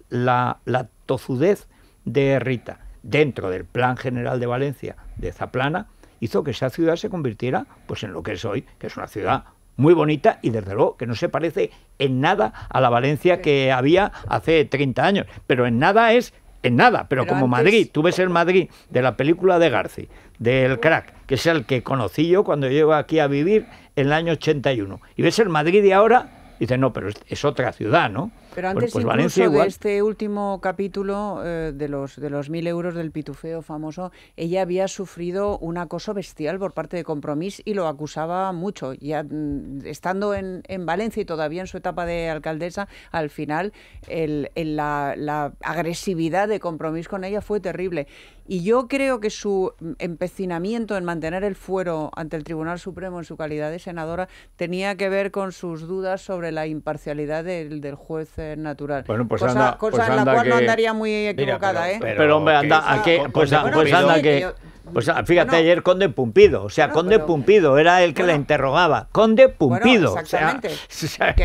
la, la tozudez de Rita, dentro del Plan General de Valencia de Zaplana, hizo que esa ciudad se convirtiera pues en lo que es hoy, que es una ciudad muy bonita y desde luego que no se parece en nada a la Valencia que había hace 30 años, pero en nada es en nada, pero, como Madrid, tú ves el Madrid de la película de Garci, del crack, que es el que conocí yo cuando llego aquí a vivir en el año 81, y ves el Madrid de ahora, dices, no, pero es otra ciudad, ¿no? Pero antes pues incluso de este último capítulo eh, de los de los mil euros del pitufeo famoso, ella había sufrido un acoso bestial por parte de Compromís y lo acusaba mucho. Ya mm, estando en, en Valencia y todavía en su etapa de alcaldesa, al final el, la, la agresividad de Compromís con ella fue terrible. Y yo creo que su mm, empecinamiento en mantener el fuero ante el Tribunal Supremo en su calidad de senadora tenía que ver con sus dudas sobre la imparcialidad del, del juez natural. Bueno, pues cosa, anda, pues en la cual no andaría muy equivocada, ¿eh? pero, ¿eh? Pero, hombre, anda, aquí pues, pues, anda que... pues ah, fíjate, ayer Conde Pumpido, o sea, Conde Pumpido era el que le la interrogaba. Conde Pumpido. exactamente.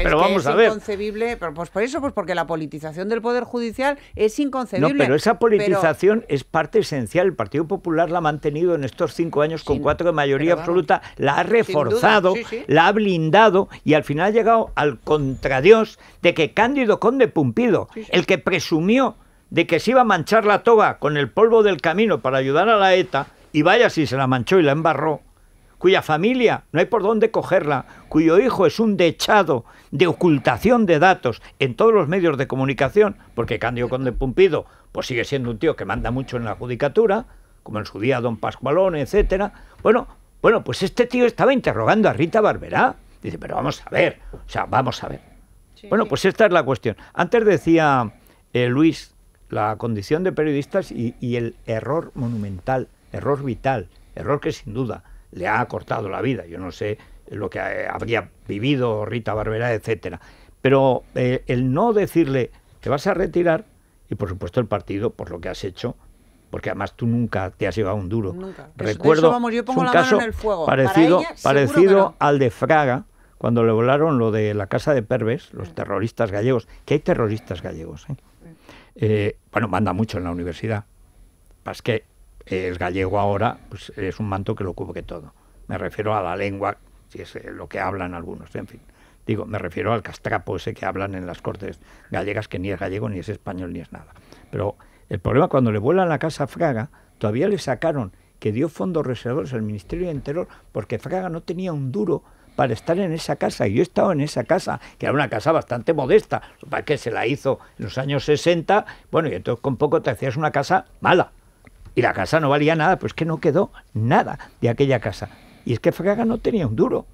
pero vamos a ver. inconcebible, pero pues por eso, pues porque la politización del Poder Judicial es inconcebible. No, pero esa politización es parte esencial. El Partido Popular la ha mantenido en estos cinco años con cuatro de mayoría absoluta, la ha reforzado, la ha blindado y al final ha llegado al contradios de que Cándido conde Pumpido, el que presumió de que se iba a manchar la toba con el polvo del camino para ayudar a la ETA, y vaya si se la manchó y la embarró, cuya familia no hay por dónde cogerla, cuyo hijo es un dechado de ocultación de datos en todos los medios de comunicación, porque Cándido Conde Pumpido pues sigue siendo un tío que manda mucho en la judicatura, como en su día don Pascualón, etcétera. Bueno, bueno, pues este tío estaba interrogando a Rita Barberá. Dice, pero vamos a ver, o sea, vamos a ver. Bueno, pues esta es la cuestión. Antes decía eh, Luis la condición de periodistas y, el error monumental, error vital, error que sin duda le ha cortado la vida. Yo no sé lo que eh, habría vivido Rita Barberá, etcétera. Pero eh, el no decirle que vas a retirar y por supuesto el partido por lo que has hecho porque además tú nunca te has llevado un duro. Nunca. Recuerdo un caso fuego. parecido, parecido al de Fraga, cuando le volaron lo de la casa de Perves, los mm. terroristas gallegos, que hay terroristas gallegos. ¿eh? Mm. Eh, bueno, manda mucho en la universidad. Pas que el gallego ahora pues, es un manto que lo cubre todo. Me refiero a la lengua, si es eh, lo que hablan algunos, en fin. Digo, me refiero al castrapo ese que hablan en las cortes gallegas, que ni es gallego, ni es español, ni es nada. Pero el problema, cuando le vuelan la casa a Fraga, todavía le sacaron que dio fondos reservados al Ministerio de Interior porque Fraga no tenía un duro para estar en esa casa. y Yo he estado en esa casa, que era una casa bastante modesta, para que se la hizo en los años 60, bueno, y entonces con poco te hacías una casa mala. Y la casa no valía nada, pues que no quedó nada de aquella casa. Y es que Fraga no tenía un duro.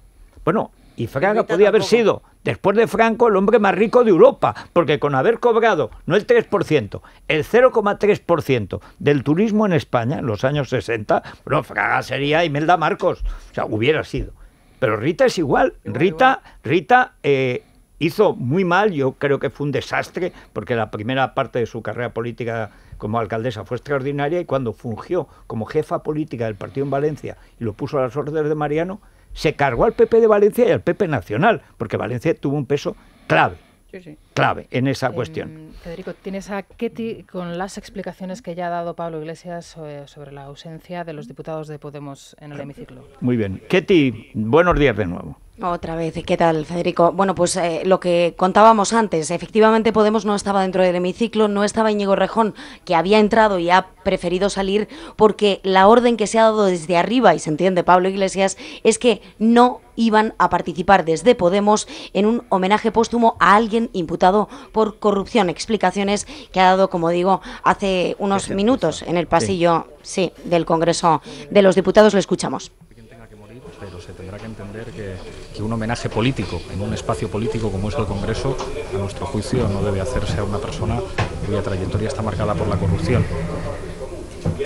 Bueno, y Fraga podía haber sido, después de Franco, el hombre más rico de Europa, porque con haber cobrado, no el 3%, el 0,3% del turismo en España en los años 60, bueno, Fraga sería Imelda Marcos, o sea, hubiera sido. Pero Rita es igual. Rita, eh, hizo muy mal, yo creo que fue un desastre, porque la primera parte de su carrera política como alcaldesa fue extraordinaria y cuando fungió como jefa política del partido en Valencia y lo puso a las órdenes de Mariano, se cargó al PP de Valencia y al PP Nacional, porque Valencia tuvo un peso clave clave en esa eh, cuestión. Federico, tienes a Ketty con las explicaciones que ya ha dado Pablo Iglesias sobre, eh, sobre la ausencia de los diputados de Podemos en el hemiciclo. Muy bien. Ketty, buenos días de nuevo. Otra vez, ¿qué tal, Federico? Bueno, pues eh, lo que contábamos antes, efectivamente Podemos no estaba dentro del hemiciclo, no estaba Íñigo Rejón, que había entrado y ha preferido salir porque la orden que se ha dado desde arriba, y se entiende Pablo Iglesias, es que no iban a participar desde Podemos en un homenaje póstumo a alguien imputado por corrupción. Explicaciones que ha dado, como digo, hace unos minutos en el pasillo sí. del Congreso de los Diputados. Lo escuchamos. Pero se tendrá que entender que que un homenaje político en un espacio político como es el Congreso, a nuestro juicio, no debe hacerse a una persona cuya trayectoria está marcada por la corrupción.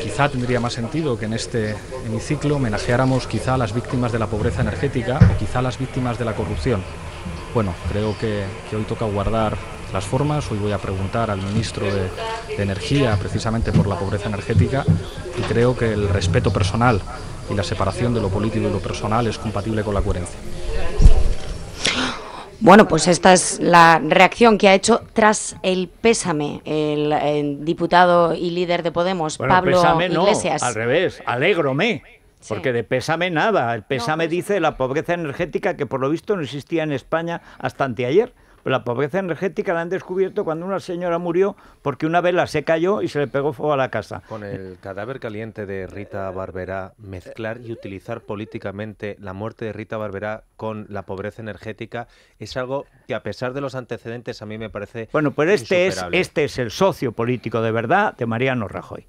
Quizá tendría más sentido que en este hemiciclo homenajeáramos quizá a las víctimas de la pobreza energética o quizá a las víctimas de la corrupción. Bueno, creo que, hoy toca guardar las formas. Hoy voy a preguntar al ministro de, Energía precisamente por la pobreza energética y creo que el respeto personal y la separación de lo político y lo personal es compatible con la coherencia. Bueno, pues esta es la reacción que ha hecho tras el pésame el, diputado y líder de Podemos, Pablo Iglesias. al revés, alégrome. Porque de pésame nada. El pésame pues dice la pobreza energética que por lo visto no existía en España hasta anteayer. La pobreza energética la han descubierto cuando una señora murió porque una vela se cayó y se le pegó fuego a la casa. Con el cadáver caliente de Rita Barberá, mezclar y utilizar políticamente la muerte de Rita Barberá con la pobreza energética es algo que a pesar de los antecedentes a mí me parece... Bueno, pero este, es, este es el socio político de verdad de Mariano Rajoy.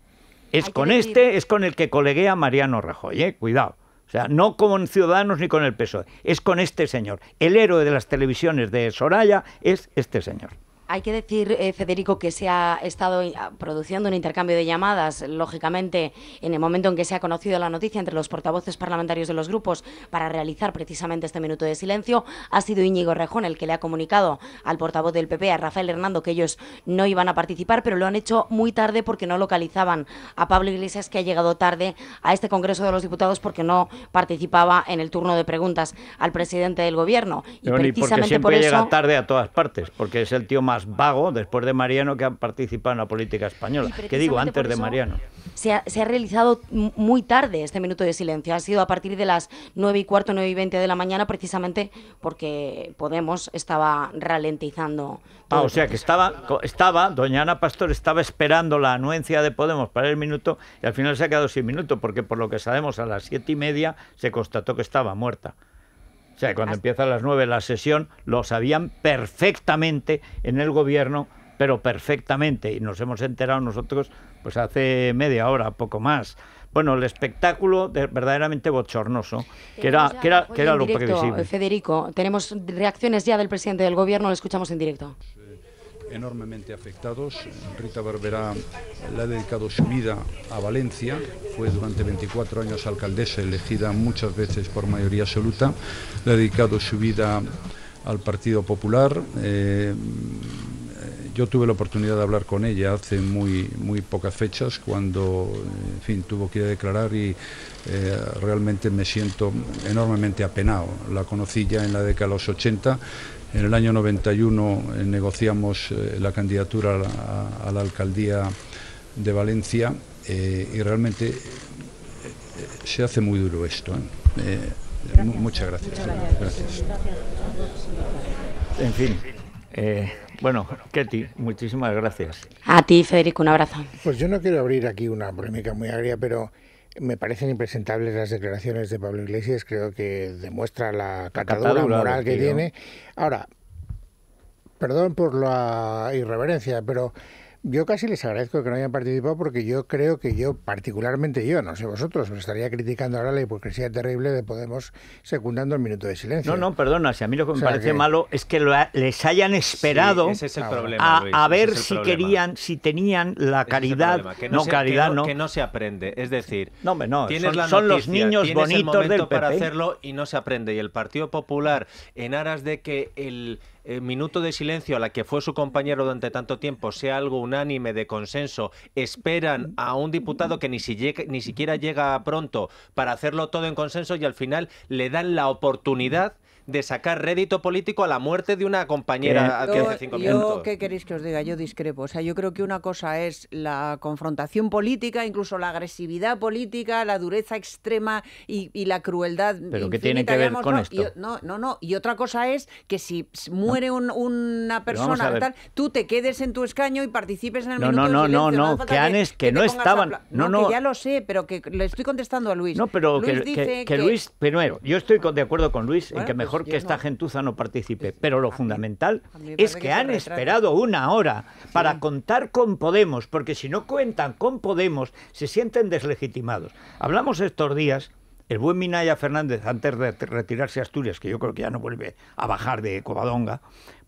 Es con este, es con el que a Mariano Rajoy, ¿eh? cuidado. O sea, no con Ciudadanos ni con el PSOE, es con este señor. El héroe de las televisiones de Soraya es este señor. Hay que decir, eh, Federico, que se ha estado eh, produciendo un intercambio de llamadas, lógicamente, en el momento en que se ha conocido la noticia entre los portavoces parlamentarios de los grupos para realizar precisamente este minuto de silencio. Ha sido Íñigo Rejón el que le ha comunicado al portavoz del PP, a Rafael Hernando, que ellos no iban a participar, pero lo han hecho muy tarde porque no localizaban a Pablo Iglesias, que ha llegado tarde a este Congreso de los Diputados porque no participaba en el turno de preguntas al presidente del Gobierno. Y, por llega tarde a todas partes, porque es el tío más vago después de Mariano que ha participado en la política española. ¿Qué digo antes de Mariano? Se ha, realizado muy tarde este minuto de silencio. Ha sido a partir de las 9 y cuarto, 9 y 20 de la mañana, precisamente porque Podemos estaba ralentizando. Ah, o sea que estaba, estaba, doña Ana Pastor estaba esperando la anuencia de Podemos para el minuto y al final se ha quedado sin minuto porque por lo que sabemos a las siete y media se constató que estaba muerta. O sea, cuando empieza a las nueve la sesión, lo sabían perfectamente en el gobierno, pero perfectamente. Y nos hemos enterado nosotros, pues hace media hora, poco más. Bueno, el espectáculo verdaderamente bochornoso, eh, que era, pues que era, que era lo previsible. Federico, tenemos reacciones ya del presidente del gobierno, lo escuchamos en directo enormemente afectados. Rita Barberá le ha dedicado su vida a Valencia, fue durante 24 años alcaldesa elegida muchas veces por mayoría absoluta, le ha dedicado su vida al Partido Popular. Eh, yo tuve la oportunidad de hablar con ella hace muy, muy pocas fechas, cuando fin, tuvo que declarar y eh, realmente me siento enormemente apenado. La conocí ya en la década de los 80 en el año 91 eh, negociamos eh, la candidatura a la, alcaldía de Valencia eh, y realmente se hace muy duro esto. Muchas gracias. En fin. bueno, Ketty, muchísimas gracias. A ti, Federico, un abrazo. Pues yo no quiero abrir aquí una polémica muy agria, pero me parecen impresentables las declaraciones de Pablo Iglesias, creo que demuestra la catadura, moral que tiene. Ahora, perdón por la irreverencia, pero yo casi les agradezco que no hayan participado porque yo creo que yo, particularmente yo, no sé vosotros, me estaría criticando ahora la hipocresía terrible de Podemos secundando el minuto de silencio. No, no, perdona, si a mí lo que me parece malo es que les hayan esperado a, ver si querían, si tenían la caridad. que no, caridad no, Que no se aprende, es decir, no, no, son, los niños bonitos del para hacerlo y no se aprende. Y el Partido Popular, en aras de que el eh, minuto de silencio a la que fue su compañero durante tanto tiempo sea algo unánime de consenso, esperan a un diputado que ni, si ni siquiera llega pronto para hacerlo todo en consenso y al final le dan la oportunidad de sacar rédito político a la muerte de una compañera hace cinco minutos. Yo, ¿Qué queréis que os diga? Yo discrepo. O sea, yo creo que una cosa es la confrontación política, incluso la agresividad política, la dureza extrema y, la crueldad. ¿Pero qué tiene que ver con esto? no, no, no. Y otra cosa es que si muere una persona, tal, tú te quedes en tu escaño y participes en el no, no, no, no, no, que, Anes, que, que no estaban. No, no, que ya lo sé, pero que le estoy contestando a Luis. No, pero Luis que, dice que, Luis, primero, yo estoy de acuerdo con Luis en que mejor que esta gentuza no participe. Pero lo fundamental es que, han esperado una hora para contar con Podemos, porque si no cuentan con Podemos se sienten deslegitimados. Hablamos estos días el buen Minaya Fernández, antes de retirarse a Asturias, que yo creo que ya no vuelve a bajar de Covadonga,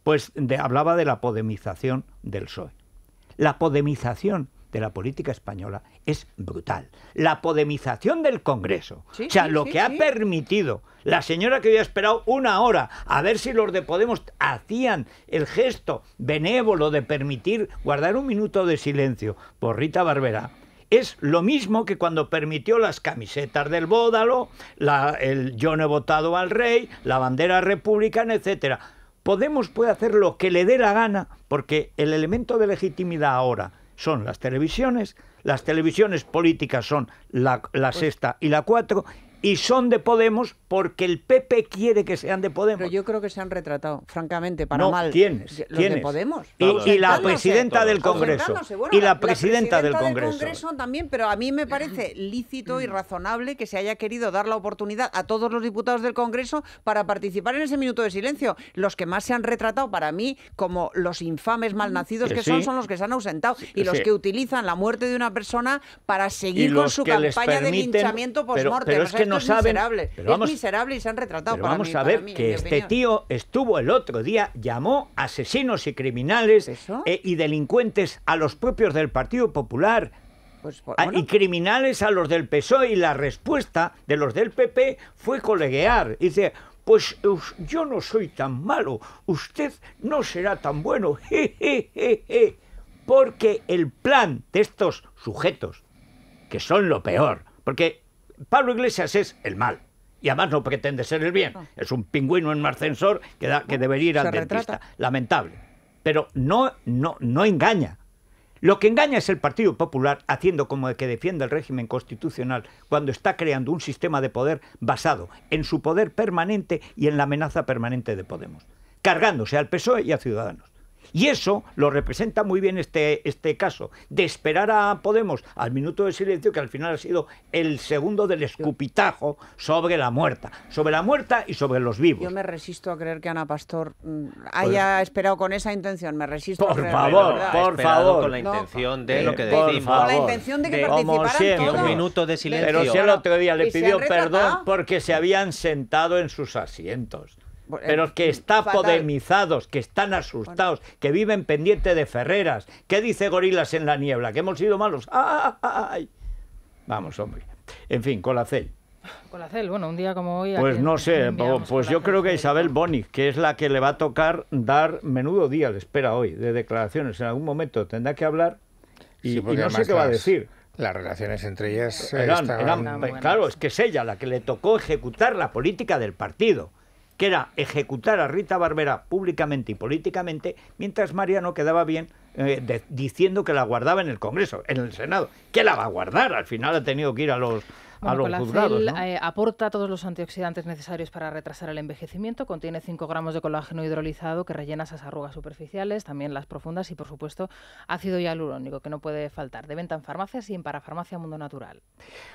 pues hablaba de la podemización del PSOE. La podemización de la política española es brutal. La podemización del Congreso. o sea, lo que ha permitido la señora que había esperado una hora a ver si los de Podemos hacían el gesto benévolo de permitir guardar un minuto de silencio por Rita Barbera. Es lo mismo que cuando permitió las camisetas del Bódalo, el yo no he votado al rey, la bandera republicana, etcétera. Podemos puede hacer lo que le dé la gana, porque el elemento de legitimidad ahora son las televisiones, las televisiones políticas son la, pues sexta y la cuatro, y son de Podemos porque el PP quiere que sean de Podemos. Pero yo creo que se han retratado, francamente, para no, mal. ¿Quiénes? Los de Podemos. Y, la presidenta del Congreso. y la, presidenta, del Congreso. también, pero a mí me parece lícito y razonable que se haya querido dar la oportunidad a todos los diputados del Congreso para participar en ese minuto de silencio. Los que más se han retratado para mí como los infames malnacidos que, que son son los que se han ausentado y los que utilizan la muerte de una persona para seguir con su campaña de linchamiento post-mortem no es saben. Miserable. es y se han retratado. Pero vamos a ver que este tío estuvo el otro día, llamó asesinos y criminales eh, y delincuentes a los propios del Partido Popular. Pues, pues, y criminales a los del PSOE y la respuesta de los del PP fue coleguear. Dice, pues yo no soy tan malo, usted no será tan bueno. porque el plan de estos sujetos, que son lo peor, porque Pablo Iglesias es el mal. Y además no pretende ser el bien. Es un pingüino en un ascensor que, da, que debería ir al dentista. Lamentable. Pero no, no, no engaña. Lo que engaña es el Partido Popular haciendo como que defiende el régimen constitucional cuando está creando un sistema de poder basado en su poder permanente y en la amenaza permanente de Podemos, cargándose al PSOE y a Ciudadanos. Y eso lo representa muy bien este, este caso, de esperar a Podemos al minuto de silencio, que al final ha sido el segundo del escupitajo sobre la muerta, sobre la muerta y sobre los vivos. Yo me resisto a creer que Ana Pastor mm, haya esperado con esa intención, me resisto por a creer, Favor, por favor, con la intención de lo que decimos. Con la intención de que participara. participaran Un minuto de silencio. Pero si el otro día le pidió perdón porque se habían sentado en sus asientos pero que mm, está podemizados, que están asustados, que viven pendiente de Ferreras. ¿Qué dice Gorilas en la niebla? Que hemos sido malos. ¡Ah, ah, ah, vamos, hombre. En fin, Colacel. Colacel, bueno, un día como hoy. Pues no sé, pues yo creo que Isabel Bonic, que es la que le va a tocar dar menudo día, le espera hoy, de declaraciones. En algún momento tendrá que hablar y, no sé qué va a decir. Las relaciones entre ellas eh, claro, es que es ella la que le tocó ejecutar la política del partido que era ejecutar a Rita Barbera públicamente y políticamente, mientras Mariano quedaba bien eh, diciendo que la guardaba en el Congreso, en el Senado. ¿Qué la va a guardar? Al final ha tenido que ir a los bueno, a eh, aporta todos los antioxidantes necesarios para retrasar el envejecimiento. Contiene 5 gramos de colágeno hidrolizado que rellena esas arrugas superficiales, también las profundas y, por supuesto, ácido hialurónico, que no puede faltar. De venta en farmacias y en Parafarmacia Mundo Natural.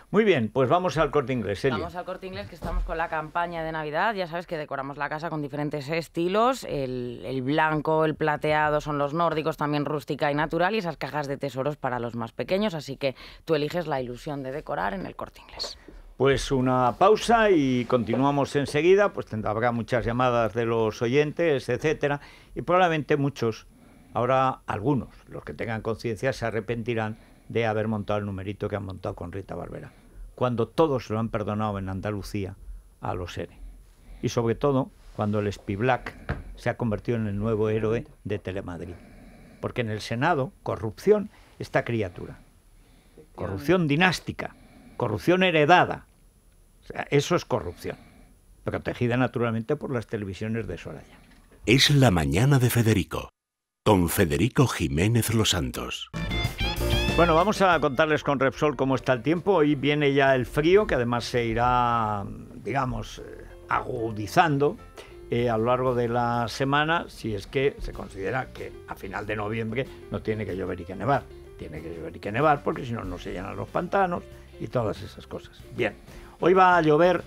Muy bien, pues vamos al corte inglés. Vamos al corte inglés, que estamos con la campaña de Navidad. Ya sabes que decoramos la casa con diferentes estilos. El, el blanco, el plateado son los nórdicos, también rústica y natural. Y esas cajas de tesoros para los más pequeños. Así que tú eliges la ilusión de decorar en el corte inglés. Pues, pues una pausa y continuamos enseguida, pues habrá muchas llamadas de los oyentes, etcétera, y probablemente muchos, ahora algunos, los que tengan conciencia, se arrepentirán de haber montado el numerito que han montado con Rita Barbera, cuando todos lo han perdonado en Andalucía a los ERE. Y sobre todo cuando el Black se ha convertido en el nuevo héroe de Telemadrid. Porque en el Senado, corrupción, esta criatura. Corrupción dinástica Corrupción heredada. eso es corrupción. Protegida naturalmente por las televisiones de Soraya. Es la mañana de Federico, con Federico Jiménez Los Santos. Bueno, vamos a contarles con Repsol cómo está el tiempo. Hoy viene ya el frío, que además se irá, digamos, eh, agudizando eh, a lo largo de la semana, si es que se considera que a final de noviembre no tiene que llover y que nevar. Tiene que llover y que nevar porque si no, no se llenan los pantanos y todas esas cosas. Bien, hoy va a llover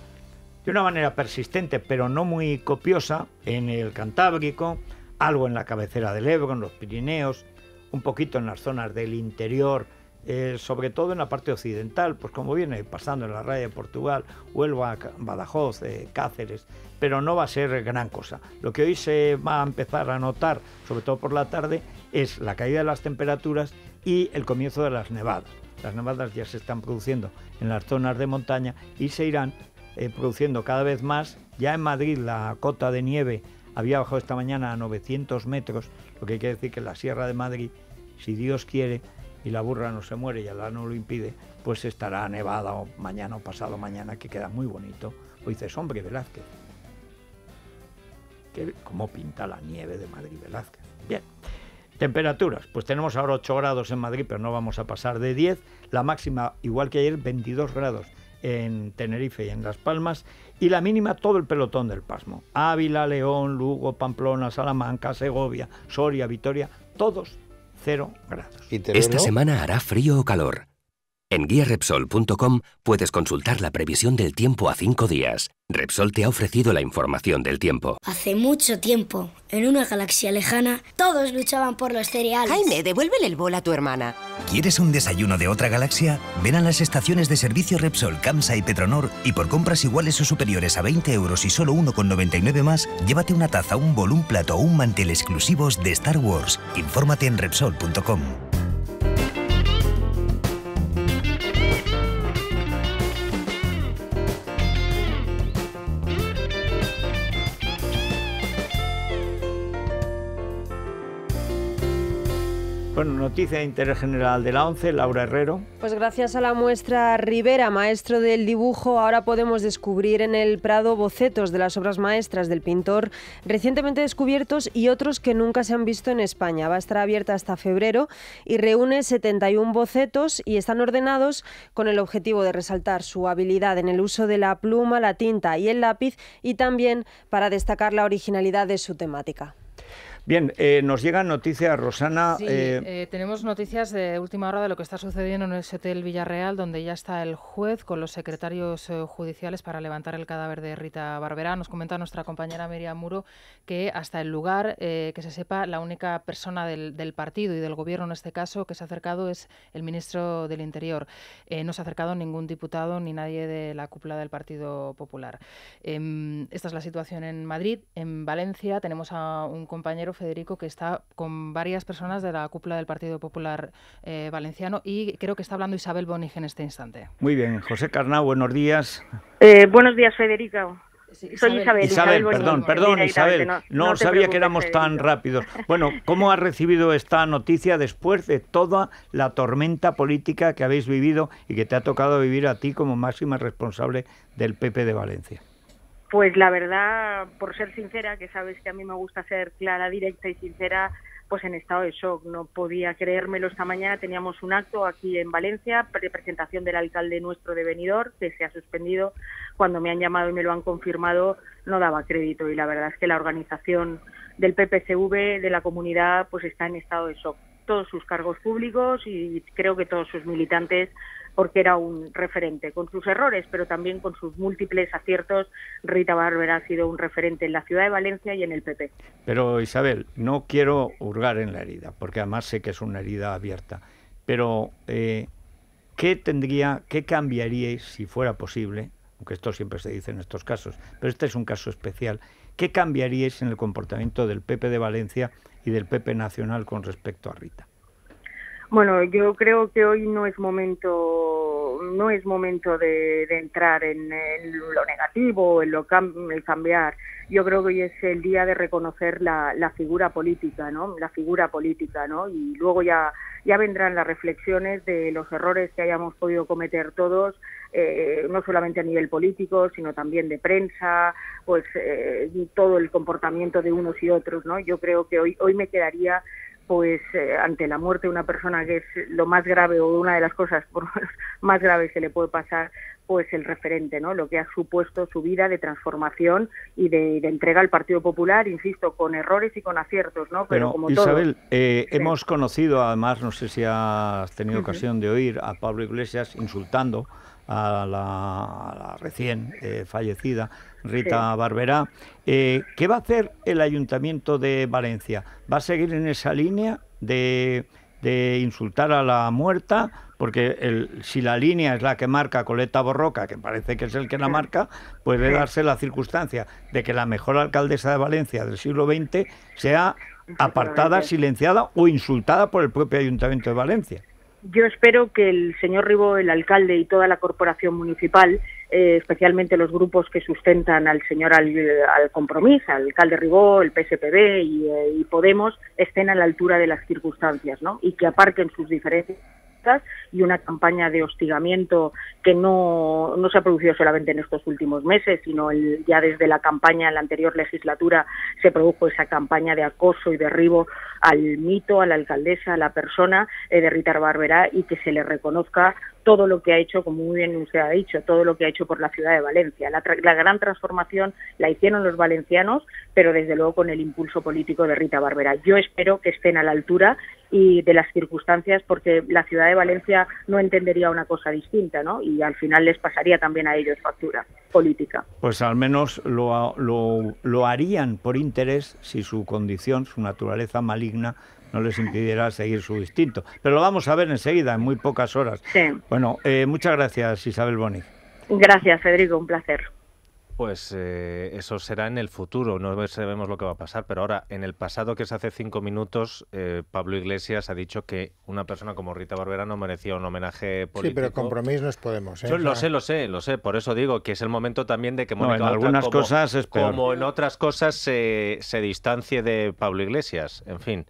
de una manera persistente, pero no muy copiosa, en el Cantábrico, algo en la cabecera del Ebro, en los Pirineos, un poquito en las zonas del interior, eh, sobre todo en la parte occidental, pues como viene pasando en la raya de Portugal, a Badajoz, eh, Cáceres, pero no va a ser gran cosa. Lo que hoy se va a empezar a notar, sobre todo por la tarde, es la caída de las temperaturas y el comienzo de las nevadas. Las nevadas ya se están produciendo en las zonas de montaña y se irán eh, produciendo cada vez más. Ya en Madrid la cota de nieve había bajado esta mañana a 900 metros, lo que quiere decir que la Sierra de Madrid, si Dios quiere y la burra no se muere y la no lo impide, pues estará nevada mañana o pasado mañana, que queda muy bonito. O dices, hombre, Velázquez, ¿cómo pinta la nieve de Madrid Velázquez? Bien. Temperaturas, pues tenemos ahora 8 grados en Madrid, pero no vamos a pasar de 10. La máxima, igual que ayer, 22 grados en Tenerife y en Las Palmas. Y la mínima, todo el pelotón del Pasmo. Ávila, León, Lugo, Pamplona, Salamanca, Segovia, Soria, Vitoria, todos 0 grados. Esta semana hará frío o calor. En guiarepsol.com puedes consultar la previsión del tiempo a cinco días. Repsol te ha ofrecido la información del tiempo. Hace mucho tiempo, en una galaxia lejana, todos luchaban por los cereales. Jaime, devuélvele el bol a tu hermana. ¿Quieres un desayuno de otra galaxia? Ven a las estaciones de servicio Repsol, Camsa y Petronor y por compras iguales o superiores a 20 euros y solo 1,99 más, llévate una taza, un bol, un plato o un mantel exclusivos de Star Wars. Infórmate en Repsol.com. Bueno, noticia de interés general de la ONCE, Laura Herrero. Pues gracias a la muestra Rivera, maestro del dibujo, ahora podemos descubrir en el Prado bocetos de las obras maestras del pintor recientemente descubiertos y otros que nunca se han visto en España. Va a estar abierta hasta febrero y reúne 71 bocetos y están ordenados con el objetivo de resaltar su habilidad en el uso de la pluma, la tinta y el lápiz y también para destacar la originalidad de su temática. Bien, eh, nos llegan noticias, Rosana. Sí, eh, eh, tenemos noticias de última hora de lo que está sucediendo en el Hotel Villarreal, donde ya está el juez con los secretarios judiciales para levantar el cadáver de Rita Barberá. Nos comenta nuestra compañera Miriam Muro que hasta el lugar, que se sepa, la única persona del, del, partido y del gobierno en este caso que se ha acercado es el ministro del Interior. no se ha acercado ningún diputado ni nadie de la cúpula del Partido Popular. Em, esta es la situación en Madrid. En Valencia tenemos a un compañero Federico, que está con varias personas de la cúpula del Partido Popular eh, Valenciano y creo que está hablando Isabel Bonig en este instante. Muy bien, José Carnau, buenos días. Eh, buenos días, Federico. Soy Isabel. Isabel, perdón, perdón, Isabel. No, sabía que éramos tan rápidos. Bueno, ¿cómo has recibido esta noticia después de toda la tormenta política que habéis vivido y que te ha tocado vivir a ti como máxima responsable del PP de Valencia? Pues la verdad, por ser sincera, que sabes que a mí me gusta ser clara, directa y sincera, pues en estado de shock. No podía creérmelo esta mañana. Teníamos un acto aquí en Valencia, de presentación del alcalde nuestro de que se ha suspendido. Cuando me han llamado y me lo han confirmado, no daba crédito. Y la verdad es que la organización del PPCV, de la comunidad, pues está en estado de shock. Todos sus cargos públicos y creo que todos sus militantes porque era un referente con sus errores, pero también con sus múltiples aciertos. Rita Barber ha sido un referente en la ciudad de Valencia y en el PP. Pero Isabel, no quiero hurgar en la herida, porque además sé que es una herida abierta, pero eh, ¿qué tendría, qué cambiaríais si fuera posible? Aunque esto siempre se dice en estos casos, pero este es un caso especial. ¿Qué cambiaríais en el comportamiento del PP de Valencia y del PP Nacional con respecto a Rita? Bueno, yo creo que hoy no es momento, no es momento de, entrar en, lo negativo, en lo cambiar. Yo creo que hoy es el día de reconocer la, figura política, ¿no? La figura política, ¿no? Y luego ya ya vendrán las reflexiones de los errores que hayamos podido cometer todos, eh, no solamente a nivel político, sino también de prensa, pues eh, todo el comportamiento de unos y otros, ¿no? Yo creo que hoy hoy me quedaría pues ante la muerte de una persona que es lo más grave o una de las cosas más graves que le puede pasar pues el referente no lo que ha supuesto su vida de transformación y de, entrega al Partido Popular insisto con errores y con aciertos no pero, Isabel eh, hemos conocido además no sé si has tenido ocasión de oír a Pablo Iglesias insultando a la, recién eh, fallecida Rita Barberá. Eh, ¿Qué va a hacer el Ayuntamiento de Valencia? ¿Va a seguir en esa línea de, de insultar a la muerta? Porque si la línea es la que marca Coleta Borroca, que parece que es el que la marca, puede darse la circunstancia de que la mejor alcaldesa de Valencia del siglo XX sea apartada, silenciada o insultada por el propio Ayuntamiento de Valencia. Yo espero que el señor Ribó, el alcalde y toda la corporación municipal, eh, especialmente los grupos que sustentan al señor al, al compromiso, al alcalde Ribó, el PSPB y, eh, y Podemos, estén a la altura de las circunstancias ¿no? y que aparquen sus diferencias y una campaña de hostigamiento que no, se ha producido solamente en estos últimos meses, sino ya desde la campaña en la anterior legislatura se produjo esa campaña de acoso y derribo al mito, a la alcaldesa, a la persona eh, de Rita Barberá y que se le reconozca todo lo que ha hecho, como muy bien usted ha dicho, todo lo que ha hecho por la ciudad de Valencia. La, la gran transformación la hicieron los valencianos, pero desde luego con el impulso político de Rita Barberá. Yo espero que estén a la altura y de las circunstancias porque la ciudad de Valencia no entendería una cosa distinta, ¿no? Y al final les pasaría también a ellos factura política. Pues al menos lo, lo, lo harían por interés si su condición, su naturaleza maligna no les impidiera seguir su distinto. Pero lo vamos a ver enseguida, en muy pocas horas. Sí. Bueno, eh, muchas gracias Isabel Boni. Gracias, Federico, un placer pues eh, eso será en el futuro, no sabemos lo que va a pasar, pero ahora, en el pasado, que es hace cinco minutos, eh, Pablo Iglesias ha dicho que una persona como Rita Barbera no merecía un homenaje político. Sí, pero compromiso es Podemos. ¿eh? lo sé, lo sé, lo sé, por eso digo que es el momento también de que Mónica algunas cosas como en otras cosas se, se distancie de Pablo Iglesias, en fin.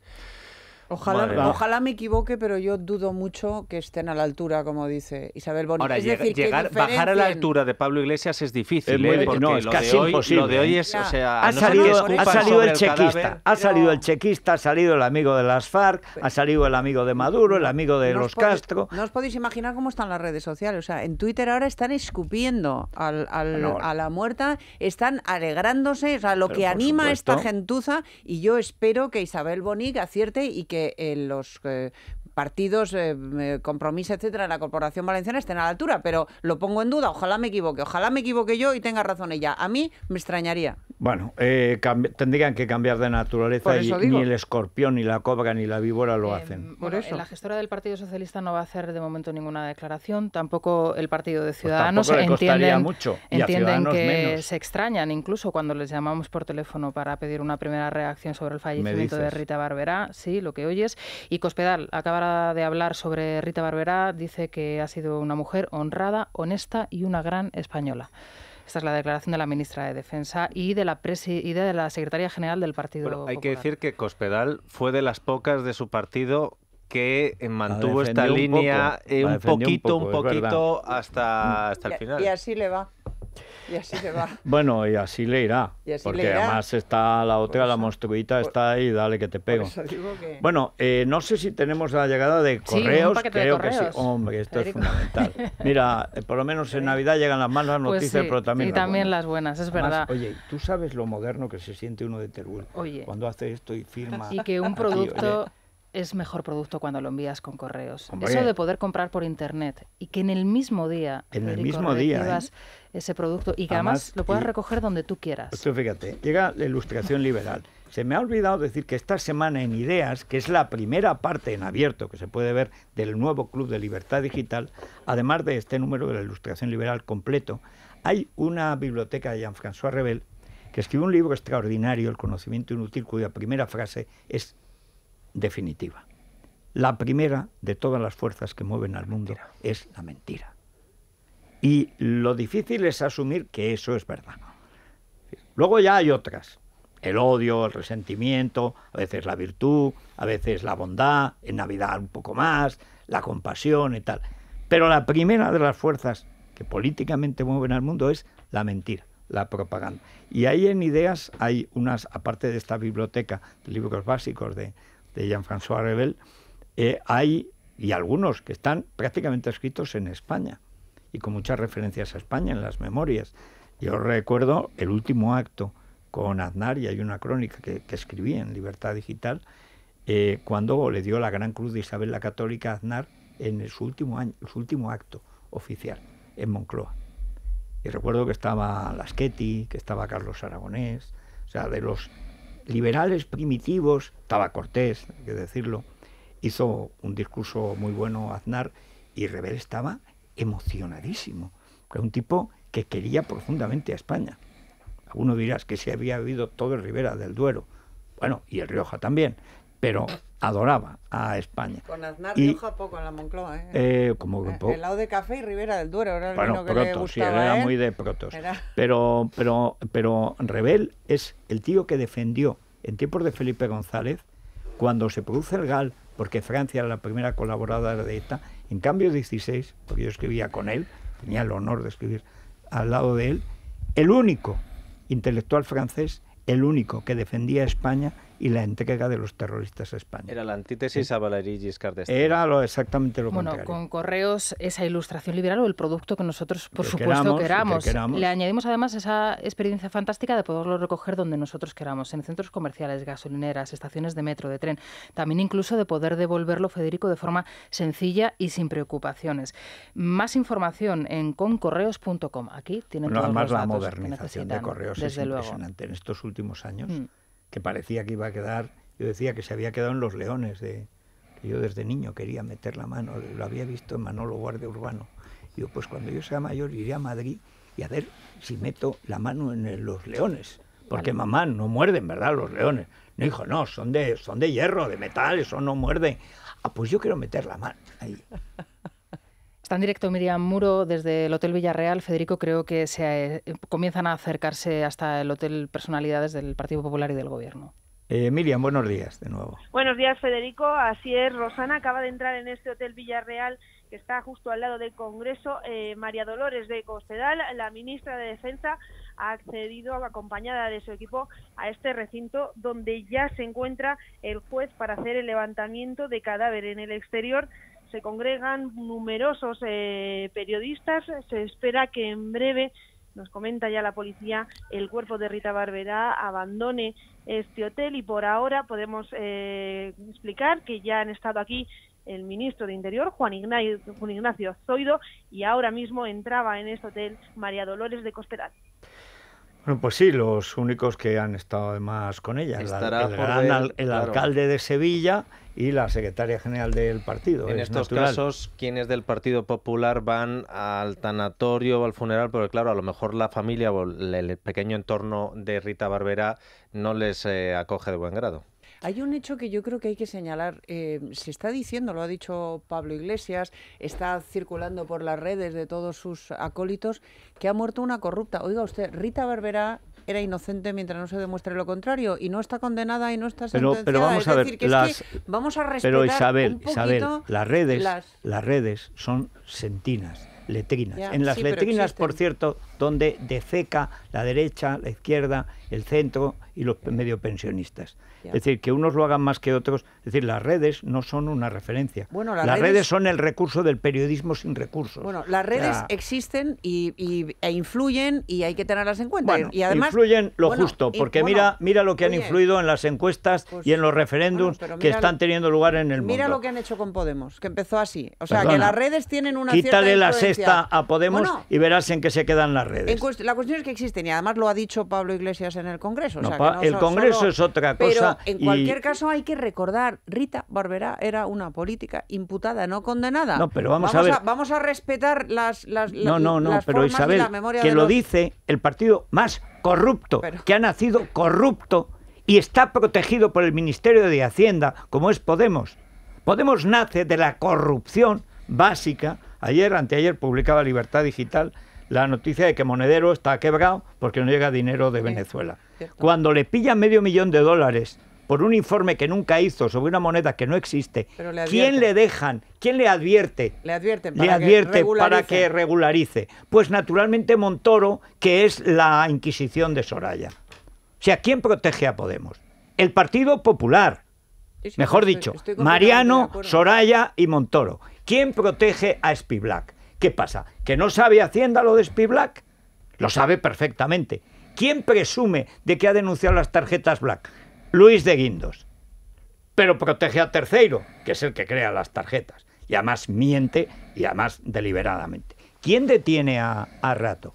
Ojalá, ojalá me equivoque, pero yo dudo mucho que estén a la altura, como dice Isabel Bonic. es llegar, bajar a la altura de Pablo Iglesias es difícil, ¿eh? no, es casi imposible. ¿eh? es, ha, salido, el chequista, ha salido el chequista, ha salido el amigo de las FARC, ha salido el amigo de Maduro, el amigo de los Castro. No os podéis imaginar cómo están las redes sociales. O sea, en Twitter ahora están escupiendo a la muerta, están alegrándose, o sea, lo que anima esta gentuza. Y yo espero que Isabel Bonig acierte y que eh los que eh, partidos, compromisos, eh, compromiso, etcétera, la Corporación Valenciana estén a la altura, pero lo pongo en duda, ojalá me equivoque, ojalá me equivoque yo y tenga razón ella. A mí me extrañaría. Bueno, eh, tendrían que cambiar de naturaleza y ni el escorpión, ni la cobra, ni la víbora lo eh, hacen. Por eso. La gestora del Partido Socialista no va a hacer de momento ninguna declaración, tampoco el Partido de pues Ciudadanos entienden, mucho, entienden que se extrañan, incluso cuando les llamamos por teléfono para pedir una primera reacción sobre el fallecimiento de Rita Barberá, sí, lo que oyes, y Cospedal acá de hablar sobre Rita Barberá dice que ha sido una mujer honrada, honesta y una gran española. Esta es la declaración de la ministra de Defensa y de la, de la secretaria general del Partido Hay que decir que Cospedal fue de las pocas de su partido que mantuvo esta línea eh, un, poquito, un, un poquito hasta, hasta el final. Y así le va. Y así le va. Bueno, y así le irá. porque además está la otra, la monstruita está ahí, dale que te pego. Bueno, eh, no sé si tenemos la llegada de correos. creo que sí. Hombre, esto es fundamental. Mira, eh, por lo menos en Navidad llegan las malas pues noticias, pero también pero también. Y también las buenas, es verdad. Oye, tú sabes lo moderno que se siente uno de Teruel oye. cuando hace esto y firma. Y que un producto. es mejor producto cuando lo envías con correos. Eso de poder comprar por internet y que en el mismo día. En el mismo día ese producto y que además, lo puedas recoger donde tú quieras. fíjate, llega la ilustración liberal. Se me ha olvidado decir que esta semana en Ideas, que es la primera parte en abierto que se puede ver del nuevo Club de Libertad Digital, además de este número de la Ilustración Liberal completo, hay una biblioteca de Jean-François Rebel que escribe un libro extraordinario, El conocimiento inútil, cuya primera frase es definitiva. La primera de todas las fuerzas que mueven al mundo es la mentira. Y lo difícil es asumir que eso es verdad. Luego ya hay otras. El odio, el resentimiento, a veces la virtud, a veces la bondad, en Navidad un poco más, la compasión y tal. Pero la primera de las fuerzas que políticamente mueven al mundo es la mentira, la propaganda. Y ahí en Ideas hay unas, aparte de esta biblioteca de libros básicos de, Jean-François Rebel, eh, hay, y algunos que están prácticamente escritos en España y con muchas referencias a España en las memorias. Yo recuerdo el último acto con Aznar, y hay una crónica que, escribí en Libertad Digital, eh, cuando le dio la Gran Cruz de Isabel la Católica a Aznar en su último, último acto oficial en Moncloa. Y recuerdo que estaba Lasqueti que estaba Carlos Aragonés, o sea, de los liberales primitivos, estaba Cortés, hay que decirlo, hizo un discurso muy bueno Aznar y Rebel estaba emocionadísimo. Era un tipo que quería profundamente a España. Alguno dirás que se había vivido todo el Ribera del Duero, bueno, y el Rioja también, pero adoraba a España. Con Aznar y, Rioja poco en la Moncloa, ¿eh? eh como eh, El lado de café y Ribera del Duero era el bueno, sí, era muy de protos. Pero, pero, pero Rebel es el tío que defendió en tiempos de Felipe González, cuando se produce el GAL, porque Francia era la primera colaboradora de ETA, en cambio, 16, porque yo escribía con él, tenía el honor de escribir al lado de él, el único intelectual francés, el único que defendía a España y la entrega de los terroristas a España. Era la antítesis a Valery Giscard d'Estaing. Era lo, exactamente lo bueno, contrario. Bueno, con Correos, esa ilustración liberal o el producto que nosotros, por supuesto, queramos, Le añadimos además esa experiencia fantástica de poderlo recoger donde nosotros queramos, en centros comerciales, gasolineras, estaciones de metro, de tren. También incluso de poder devolverlo, Federico, de forma sencilla y sin preocupaciones. Más información en concorreos.com. Aquí tienen todos la modernización de Correos en estos últimos años. Mm que parecía que iba a quedar, yo decía que se había quedado en los leones, de, que yo desde niño quería meter la mano, lo había visto en Manolo Guardia Urbano. yo, pues cuando yo sea mayor iré a Madrid y a ver si meto la mano en los leones. Porque mamá, no muerden, ¿verdad? Los leones. No, hijo, no, son de, son de hierro, de metal, eso no muerde. Ah, pues yo quiero meter la mano ahí. Tan directo Miriam Muro desde el Hotel Villarreal. Federico, creo que se eh, comienzan a acercarse hasta el Hotel Personalidades del Partido Popular y del Gobierno. Eh, Miriam, buenos días de nuevo. Buenos días, Federico. Así es, Rosana acaba de entrar en este Hotel Villarreal que está justo al lado del Congreso. Eh, María Dolores de Costedal, la ministra de Defensa, ha accedido acompañada de su equipo a este recinto donde ya se encuentra el juez para hacer el levantamiento de cadáver en el exterior se congregan numerosos eh, periodistas. Se espera que en breve, nos comenta ya la policía, el cuerpo de Rita Barberá abandone este hotel y por ahora podemos eh, explicar que ya han estado aquí el ministro de Interior, Juan Ignacio, Zoido, y ahora mismo entraba en este hotel María Dolores de Cospedal. Bueno, pues sí, los únicos que han estado además con ella. el, alcalde de Sevilla y la secretaria general del partido. En estos casos, quienes del Partido Popular van al tanatorio o al funeral, porque claro, a lo mejor la familia o el pequeño entorno de Rita Barbera no les eh, acoge de buen grado. Hay un hecho que yo creo que hay que señalar. Eh, se está diciendo, lo ha dicho Pablo Iglesias, está circulando por las redes de todos sus acólitos, que ha muerto una corrupta. Oiga usted, Rita Barberá era inocente mientras no se demuestre lo contrario y no está condenada y no está sentenciada. Pero, vamos a ver, las, es que vamos a respetar Pero Isabel, las redes, las... redes son sentinas letrinas. en las letrinas, por cierto, donde defeca la derecha, la izquierda, el centro y los medio pensionistas. Es decir, que unos lo hagan más que otros. Es decir, las redes no son una referencia. las, redes... son el recurso del periodismo sin recursos. Bueno, las redes existen y, e influyen y hay que tenerlas en cuenta. y además, influyen lo justo, porque mira, mira lo que han influido en las encuestas y pues, en los referéndums que están teniendo lugar en el mundo. Mira lo que han hecho con Podemos, que empezó así. O sea, que las redes tienen una Quítale la sexta a Podemos y verás en qué se quedan las redes. la cuestión es que existen y además lo ha dicho Pablo Iglesias en el Congreso. o sea, el Congreso es otra cosa. Pero en cualquier caso hay que recordar, Rita Barberá era una política imputada, no condenada. No, pero vamos, a ver. vamos a respetar las, las, no, no, no, pero Isabel, la que lo dice el partido más corrupto, que ha nacido corrupto y está protegido por el Ministerio de Hacienda, como es Podemos. Podemos nace de la corrupción básica. Ayer, anteayer, publicaba Libertad Digital la noticia de que Monedero está quebrado porque no llega dinero de Venezuela. Cuando le pillan medio millón de dólares por un informe que nunca hizo sobre una moneda que no existe, ¿quién le dejan? ¿Quién le advierte? Le, para, advierte que para que regularice. Pues naturalmente Montoro, que es la Inquisición de Soraya. O sea, ¿quién protege a Podemos? El Partido Popular. Mejor dicho, Mariano, Soraya y Montoro. ¿Quién protege a Spivlak? ¿Qué pasa? ¿Que no sabe Hacienda lo de Black. Lo sabe perfectamente. ¿Quién presume de que ha denunciado las tarjetas black? Luis de Guindos. Pero protege a Tercero, que es el que crea las tarjetas. Y además miente y además deliberadamente. ¿Quién detiene a, a Rato?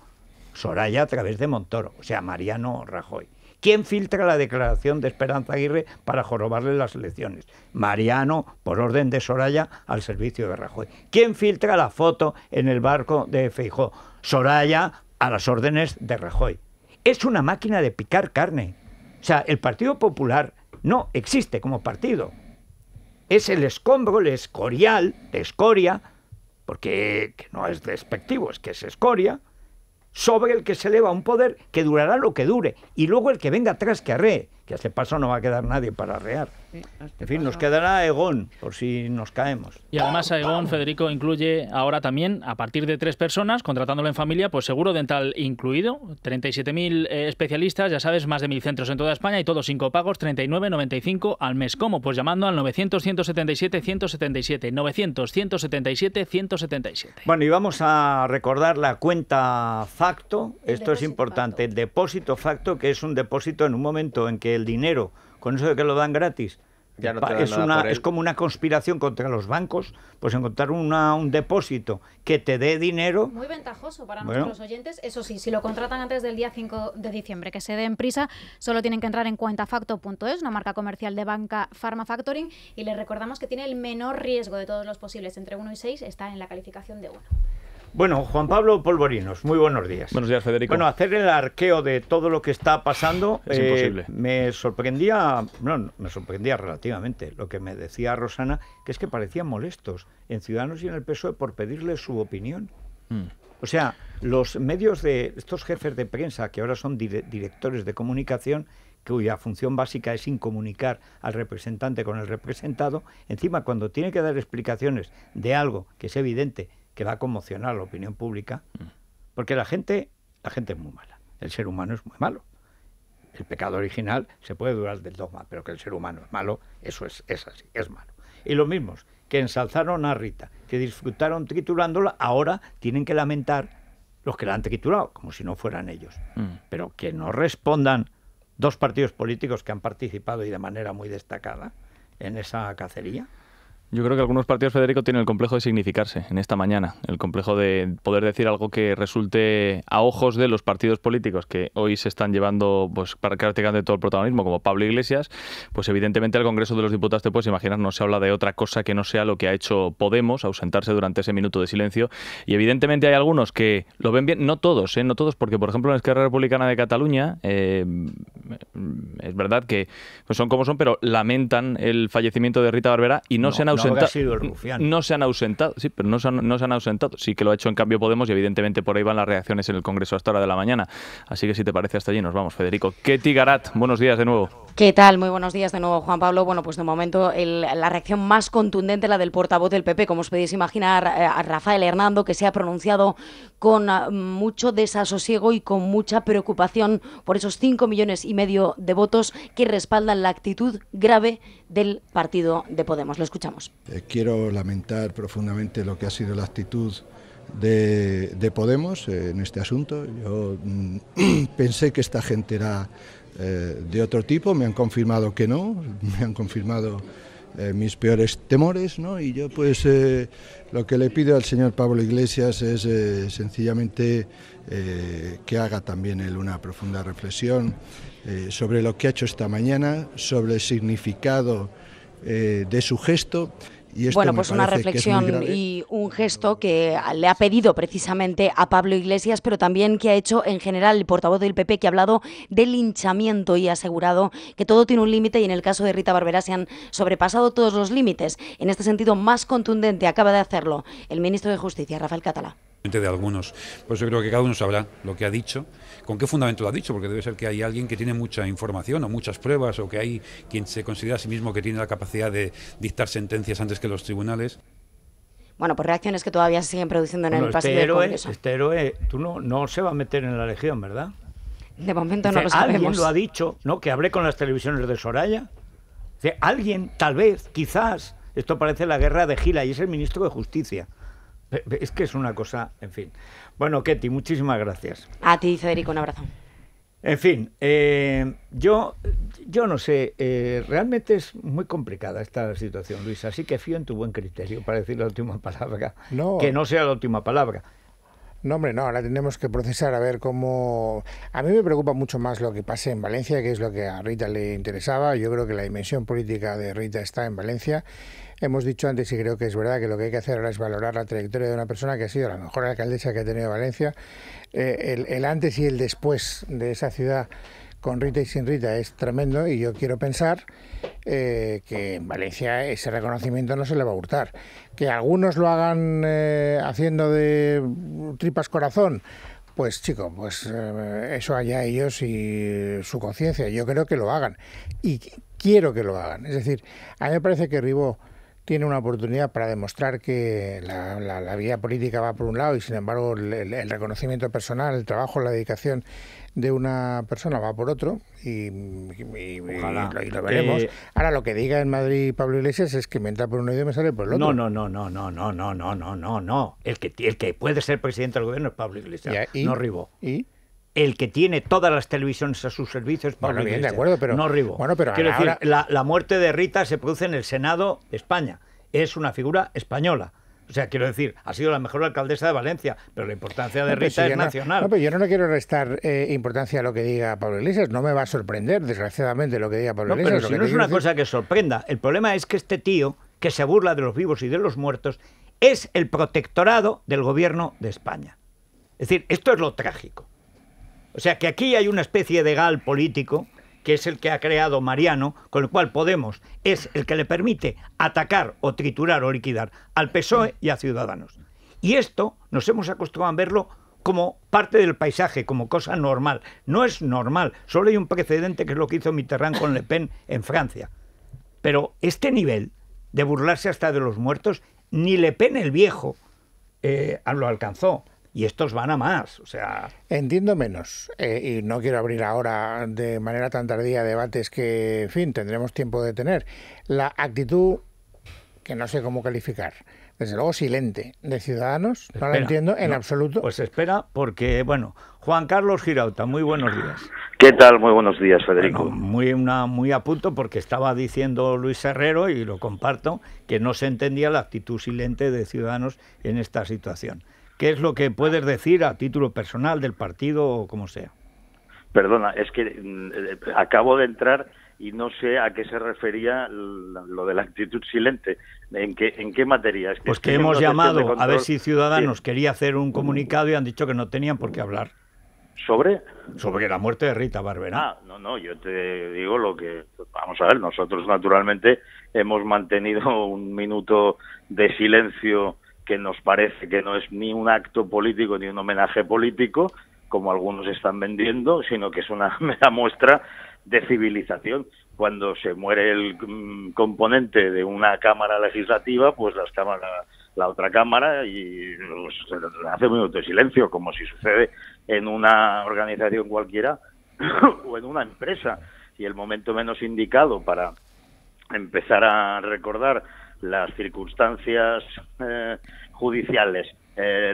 Soraya a través de Montoro, o sea, Mariano Rajoy. ¿Quién filtra la declaración de Esperanza Aguirre para jorobarle las elecciones? Mariano, por orden de Soraya, al servicio de Rajoy. ¿Quién filtra la foto en el barco de Feijó? Soraya, a las órdenes de Rajoy es una máquina de picar carne. O sea, el Partido Popular no existe como partido. Es el escombro, el escorial, de escoria, porque no es despectivo, es que es escoria, sobre el que se eleva un poder que durará lo que dure, y luego el que venga atrás que arree que a paso no va a quedar nadie para rear. Este en fin, nos quedará Egon, por si nos caemos. Y además a Egon, Federico, incluye ahora también, a partir de tres personas, contratándolo en familia, pues seguro dental incluido, 37.000 eh, especialistas, ya sabes, más de 1.000 centros en toda España y todos cinco pagos 39,95 al mes. ¿Cómo? Pues llamando al 900-177-177, 900-177-177. Bueno, y vamos a recordar la cuenta facto, esto es importante, depósito facto, que es un depósito en un momento en que el dinero, con eso de que lo dan gratis, ya es, como una conspiración contra los bancos, pues encontrar un depósito que te dé dinero. Muy ventajoso para nuestros oyentes. Eso sí, si lo contratan antes del día 5 de diciembre, que se den prisa, solo tienen que entrar en cuentafacto.es, una marca comercial de banca Pharma Factoring, y les recordamos que tiene el menor riesgo de todos los posibles, entre 1 y 6, está en la calificación de 1. Bueno, Juan Pablo Polvorinos, muy buenos días. Buenos días, Federico. Bueno, hacer el arqueo de todo lo que está pasando es eh, imposible. Me sorprendía, no, me sorprendía relativamente lo que me decía Rosana, que es que parecían molestos en Ciudadanos y en el PSOE por pedirle su opinión. Hmm. O sea, los medios de estos jefes de prensa, que ahora son directores de comunicación, cuya función básica es incomunicar al representante con el representado, encima cuando tiene que dar explicaciones de algo que es evidente que va a conmocionar a la opinión pública, mm. porque la gente, la gente es muy mala, el ser humano es muy malo. El pecado original se puede durar del dogma, pero que el ser humano es malo, eso es, así, es malo. Y los mismos que ensalzaron a Rita, que disfrutaron triturándola, ahora tienen que lamentar los que la han triturado, como si no fueran ellos. Mm. Pero que no respondan dos partidos políticos que han participado y de manera muy destacada en esa cacería, yo creo que algunos partidos, Federico, tienen el complejo de significarse en esta mañana, el complejo de poder decir algo que resulte a ojos de los partidos políticos que hoy se están llevando pues, prácticamente todo el protagonismo, como Pablo Iglesias, pues evidentemente el Congreso de los Diputados, te puedes imaginar, no se habla de otra cosa que no sea lo que ha hecho Podemos, ausentarse durante ese minuto de silencio. Y evidentemente hay algunos que lo ven bien, no todos, ¿eh? no todos, porque por ejemplo en la Esquerra Republicana de Cataluña, eh, es verdad que pues, son como son, pero lamentan el fallecimiento de Rita Barberá y no, no. se han no, se han ausentado, sí, pero no se, han, no se han ausentado. Sí que lo ha hecho en cambio Podemos y evidentemente por ahí van las reacciones en el Congreso hasta hora de la mañana. Así que si te parece hasta allí nos vamos, Federico. Ketty Garat, buenos días de nuevo. ¿Qué tal? Muy buenos días de nuevo, Juan Pablo. Bueno, pues de momento la reacción más contundente, la del portavoz del PP, como os podéis imaginar, eh, a Rafael Hernando, que se ha pronunciado con ah, mucho desasosiego y con mucha preocupación por esos 5 millones y medio de votos que respaldan la actitud grave del partido de Podemos. Lo escuchamos. Eh, quiero lamentar profundamente lo que ha sido la actitud de, Podemos eh, en este asunto. Yo mm, pensé que esta gente era eh, de otro tipo, me han confirmado que no, me han confirmado mis peores temores, Y yo pues lo que le pido al señor Pablo Iglesias es sencillamente que haga también él una profunda reflexión sobre lo que ha hecho esta mañana, sobre el significado eh, de su gesto. Y es bueno, pues una reflexión y un gesto que le ha pedido precisamente a Pablo Iglesias, pero también que ha hecho en general el portavoz del PP, que ha hablado del linchamiento y ha asegurado que todo tiene un límite y en el caso de Rita barbera se han sobrepasado todos los límites. En este sentido, más contundente acaba de hacerlo el ministro de Justicia, Rafael Catalá. De algunos, pues yo creo que cada uno sabrá lo que ha dicho ¿Con qué fundamento lo ha dicho? Porque debe ser que hay alguien que tiene mucha información o muchas pruebas o que hay quien se considera a sí mismo que tiene la capacidad de dictar sentencias antes que los tribunales. Bueno, pues reacciones que todavía se siguen produciendo en el pasillo este, este héroe, tú no, no se va a meter en la legión, ¿verdad? De momento no lo sabemos. Alguien lo ha dicho, ¿no? Que hablé con las televisiones de Soraya. alguien, tal vez, quizás, esto parece la guerra de Gila y es el ministro de Justicia. Es que es una cosa, en fin. Bueno, Ketty, muchísimas gracias. A ti, Federico, un abrazo. En fin, eh, yo, yo no sé, eh, realmente es muy complicada esta situación, Luis, así que fío en tu buen criterio para decir la última palabra, que no sea la última palabra. No, hombre, no, ahora tenemos que procesar a ver cómo... A mí me preocupa mucho más lo que pase en Valencia, que es lo que a Rita le interesaba. Yo creo que la dimensión política de Rita está en Valencia. Hemos dicho antes, y creo que es verdad, que lo que hay que hacer ahora es valorar la trayectoria de una persona que ha sido la mejor alcaldesa que ha tenido Valencia, eh, el antes y el después de esa ciudad con Rita y sin Rita es tremendo y yo quiero pensar eh, que en Valencia ese reconocimiento no se le va a hurtar. Que algunos lo hagan eh, haciendo de tripas corazón, pues chico, pues eh, eso allá ellos y su conciencia. Yo creo que lo hagan y quiero que lo hagan. Es decir, a mí me parece que Ribo tiene una oportunidad para demostrar que la, vida vía política va por un lado y sin embargo el, reconocimiento personal, el trabajo, la dedicación de una persona va por otro y, lo, veremos. Eh, ahora lo que diga en Madrid Pablo Iglesias es que me entra por un y me sale por el otro. No, no, no, no, no, no, no, no, no, no, El que, el que puede ser presidente del gobierno es Pablo Iglesias, no Ribó. ¿Y? el que tiene todas las televisiones a sus servicios Pablo bueno, de acuerdo, pero, no Ribo, Quiero decir, la, muerte de Rita se produce en el Senado de España. Es una figura española. O sea, quiero decir, ha sido la mejor alcaldesa de Valencia, pero la importancia de Rita es nacional. No, pero yo no le quiero restar eh, importancia a lo que diga Pablo Iglesias. No me va a sorprender, desgraciadamente, lo que diga Pablo Iglesias. Pero si no es una cosa que sorprenda. El problema es que este tío, que se burla de los vivos y de los muertos, es el protectorado del gobierno de España. Es decir, esto es lo trágico. O sea, que aquí hay una especie de gal político que es el que ha creado Mariano, con el cual Podemos es el que le permite atacar o triturar o liquidar al PSOE y a Ciudadanos. Y esto nos hemos acostumbrado a verlo como parte del paisaje, como cosa normal. No es normal, solo hay un precedente que es lo que hizo Mitterrand con Le Pen en Francia. Pero este nivel de burlarse hasta de los muertos, ni Le Pen el viejo eh, lo alcanzó y estos van a más. O sea. Entiendo menos. Eh, y no quiero abrir ahora de manera tan tardía debates que, en fin, tendremos tiempo de tener. La actitud que no sé cómo calificar. Desde luego silente de Ciudadanos, no la entiendo en absoluto. Pues espera, porque, bueno, Juan Carlos Girauta, muy buenos días. ¿Qué tal? Muy buenos días, Federico. muy, una, muy a punto, porque estaba diciendo Luis Herrero, y lo comparto, que no se entendía la actitud silente de Ciudadanos en esta situación. ¿Qué es lo que puedes decir a título personal del partido o como sea? Perdona, es que mm, acabo de entrar y no sé a qué se refería lo de la actitud silente. ¿En qué, en qué materia? Es pues que hemos llamado a ver si Ciudadanos quería hacer un comunicado y han dicho que no tenían por qué hablar. ¿Sobre? Sobre la muerte de Rita Barberá. Ah, no, no, yo te digo lo que. Vamos a ver, nosotros naturalmente hemos mantenido un minuto de silencio que nos parece que no es ni un acto político ni un homenaje político, como algunos están vendiendo, sino que es una mera muestra de civilización. Cuando se muere el mm, componente de una cámara legislativa, pues la otra cámara y pues, hace un minuto de silencio, como si sucede en una organización cualquiera o en una empresa. Y el momento menos indicado para empezar a recordar las circunstancias eh, judiciales, eh,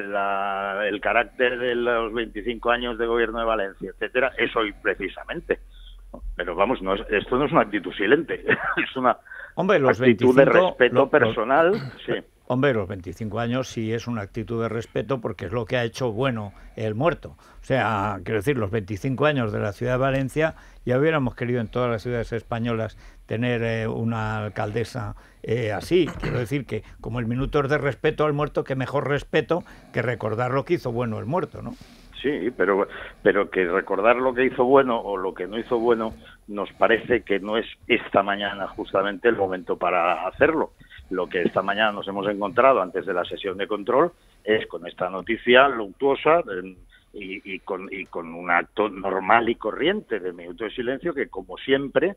el carácter de los 25 años de gobierno de Valencia, etcétera, es hoy precisamente. Pero vamos, esto no es una actitud silente, es una actitud de respeto personal. sí. Hombre, los 25 años sí es una actitud de respeto porque es lo que ha hecho bueno el muerto. O sea, quiero decir, los 25 años de la ciudad de Valencia, ya hubiéramos querido en todas las ciudades españolas tener eh, una alcaldesa eh, así. Quiero decir que como el minuto es de respeto al muerto, que mejor respeto que recordar lo que hizo bueno el muerto, ¿no? Sí, pero, pero que recordar lo que hizo bueno o lo que no hizo bueno nos parece que no es esta mañana justamente el momento para hacerlo. Lo que esta mañana nos hemos encontrado antes de la sesión de control es con esta noticia luctuosa y, y, con, y con un acto normal y corriente de minuto de silencio que, como siempre,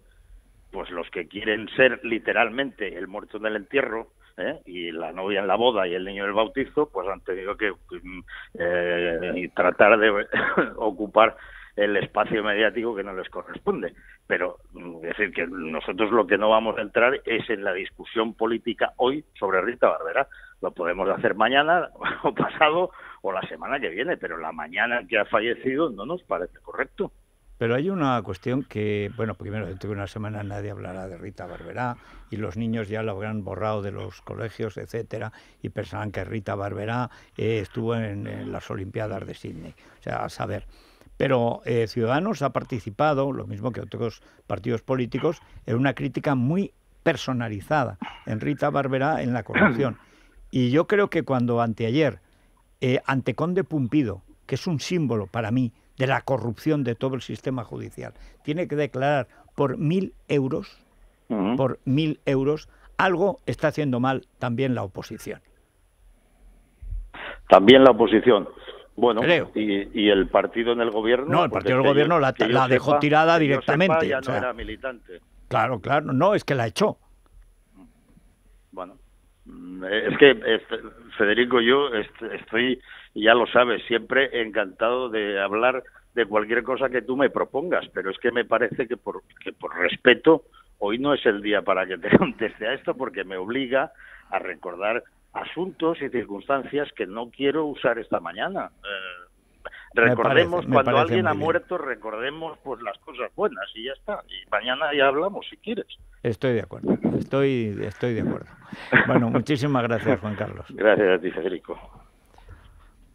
pues los que quieren ser literalmente el muerto en el entierro, ¿Eh? y la novia en la boda y el niño en el bautizo, pues han tenido que mm, eh, tratar de ocupar el espacio mediático que no les corresponde. Pero mm, decir que nosotros lo que no vamos a entrar es en la discusión política hoy sobre Rita Barbera. Lo podemos hacer mañana o pasado o la semana que viene, pero la mañana que ha fallecido no nos parece correcto. Pero hay una cuestión que, bueno, primero dentro de una semana nadie hablará de Rita Barberá y los niños ya lo habrán borrado de los colegios, etcétera, y pensarán que Rita Barberá eh, estuvo en, las Olimpiadas de Sídney. O sea, a saber. Pero eh, Ciudadanos ha participado, lo mismo que otros partidos políticos, en una crítica muy personalizada en Rita Barberá en la corrupción. Y yo creo que cuando anteayer, eh, ante Conde Pumpido, que es un símbolo para mí de la corrupción de todo el sistema judicial. Tiene que declarar por mil euros, por mil euros, algo está haciendo mal también la oposición. También la oposición. Bueno, Y, y, el partido en el gobierno. No, el partido del gobierno la, dejó tirada directamente. ya no era militante. Claro, claro. No, es que la echó. Bueno, es que este, Federico, yo estoy ya lo sabes, siempre encantado de hablar de cualquier cosa que tú me propongas, pero es que me parece que por, que por respeto hoy no es el día para que te conteste a esto porque me obliga a recordar asuntos y circunstancias que no quiero usar esta mañana. Eh, recordemos cuando alguien ha muerto, recordemos pues las cosas buenas y ya está. Y mañana ya hablamos si quieres. Estoy de acuerdo, estoy, estoy de acuerdo. Bueno, muchísimas gracias Juan Carlos. Gracias a ti Federico.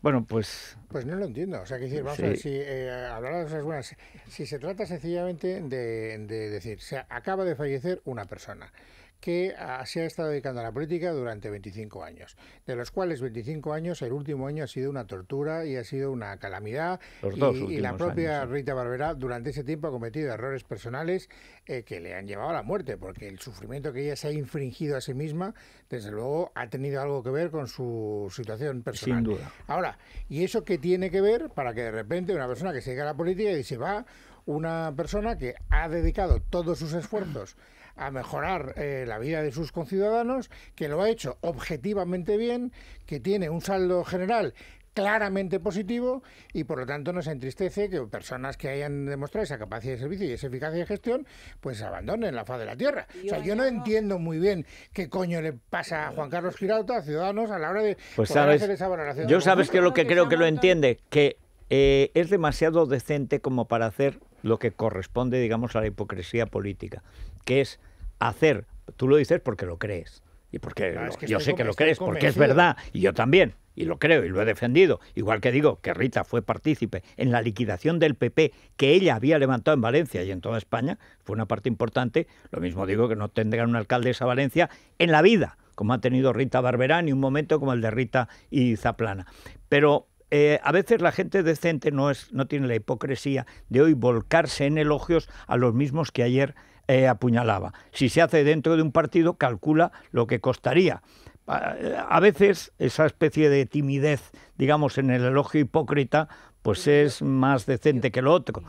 Bueno, pues... Pues no lo entiendo. O sea, que decir, vamos a ver, si eh, hablar de cosas buenas, si se trata sencillamente de, de decir, acaba de fallecer una persona que se ha estado dedicando a la política durante 25 años, de los cuales 25 años, el último año ha sido una tortura y ha sido una calamidad. dos y, la propia Rita Barberá durante ese tiempo ha cometido errores personales eh, que le han llevado a la muerte, porque el sufrimiento que ella se ha infringido a sí misma, desde luego, ha tenido algo que ver con su situación personal. Sin duda. Ahora, ¿y eso qué tiene que ver para que de repente una persona que se llega a la política y se va, una persona que ha dedicado todos sus esfuerzos a mejorar eh, la vida de sus conciudadanos, que lo ha hecho objetivamente bien, que tiene un saldo general claramente positivo y por lo tanto nos entristece que personas que hayan demostrado esa capacidad de servicio y esa eficacia de gestión pues abandonen la faz de la tierra. o sea, yo no entiendo muy bien qué coño le pasa a Juan Carlos Girauta, a Ciudadanos, a la hora de pues hacer esa valoración. Yo sabes que lo que creo que lo entiende, que eh, es demasiado decente como para hacer lo que corresponde, digamos, a la hipocresía política, que es hacer, tú lo dices porque lo crees. Y porque yo sé que lo crees, porque es verdad, y yo también, y lo creo, y lo he defendido. Igual que digo que Rita fue partícipe en la liquidación del PP que ella había levantado en Valencia y en toda España, fue una parte importante. Lo mismo digo que no tendrán alcalde esa Valencia en la vida, como ha tenido Rita Barberá, ni un momento como el de Rita y Zaplana. Pero eh, a veces la gente decente no, es, no tiene la hipocresía de hoy volcarse en elogios a los mismos que ayer e apuñalaba. Si se hace dentro de un partido, calcula lo que costaría. A veces esa especie de timidez, digamos, en el elogio hipócrita, pues es más decente que lo otro.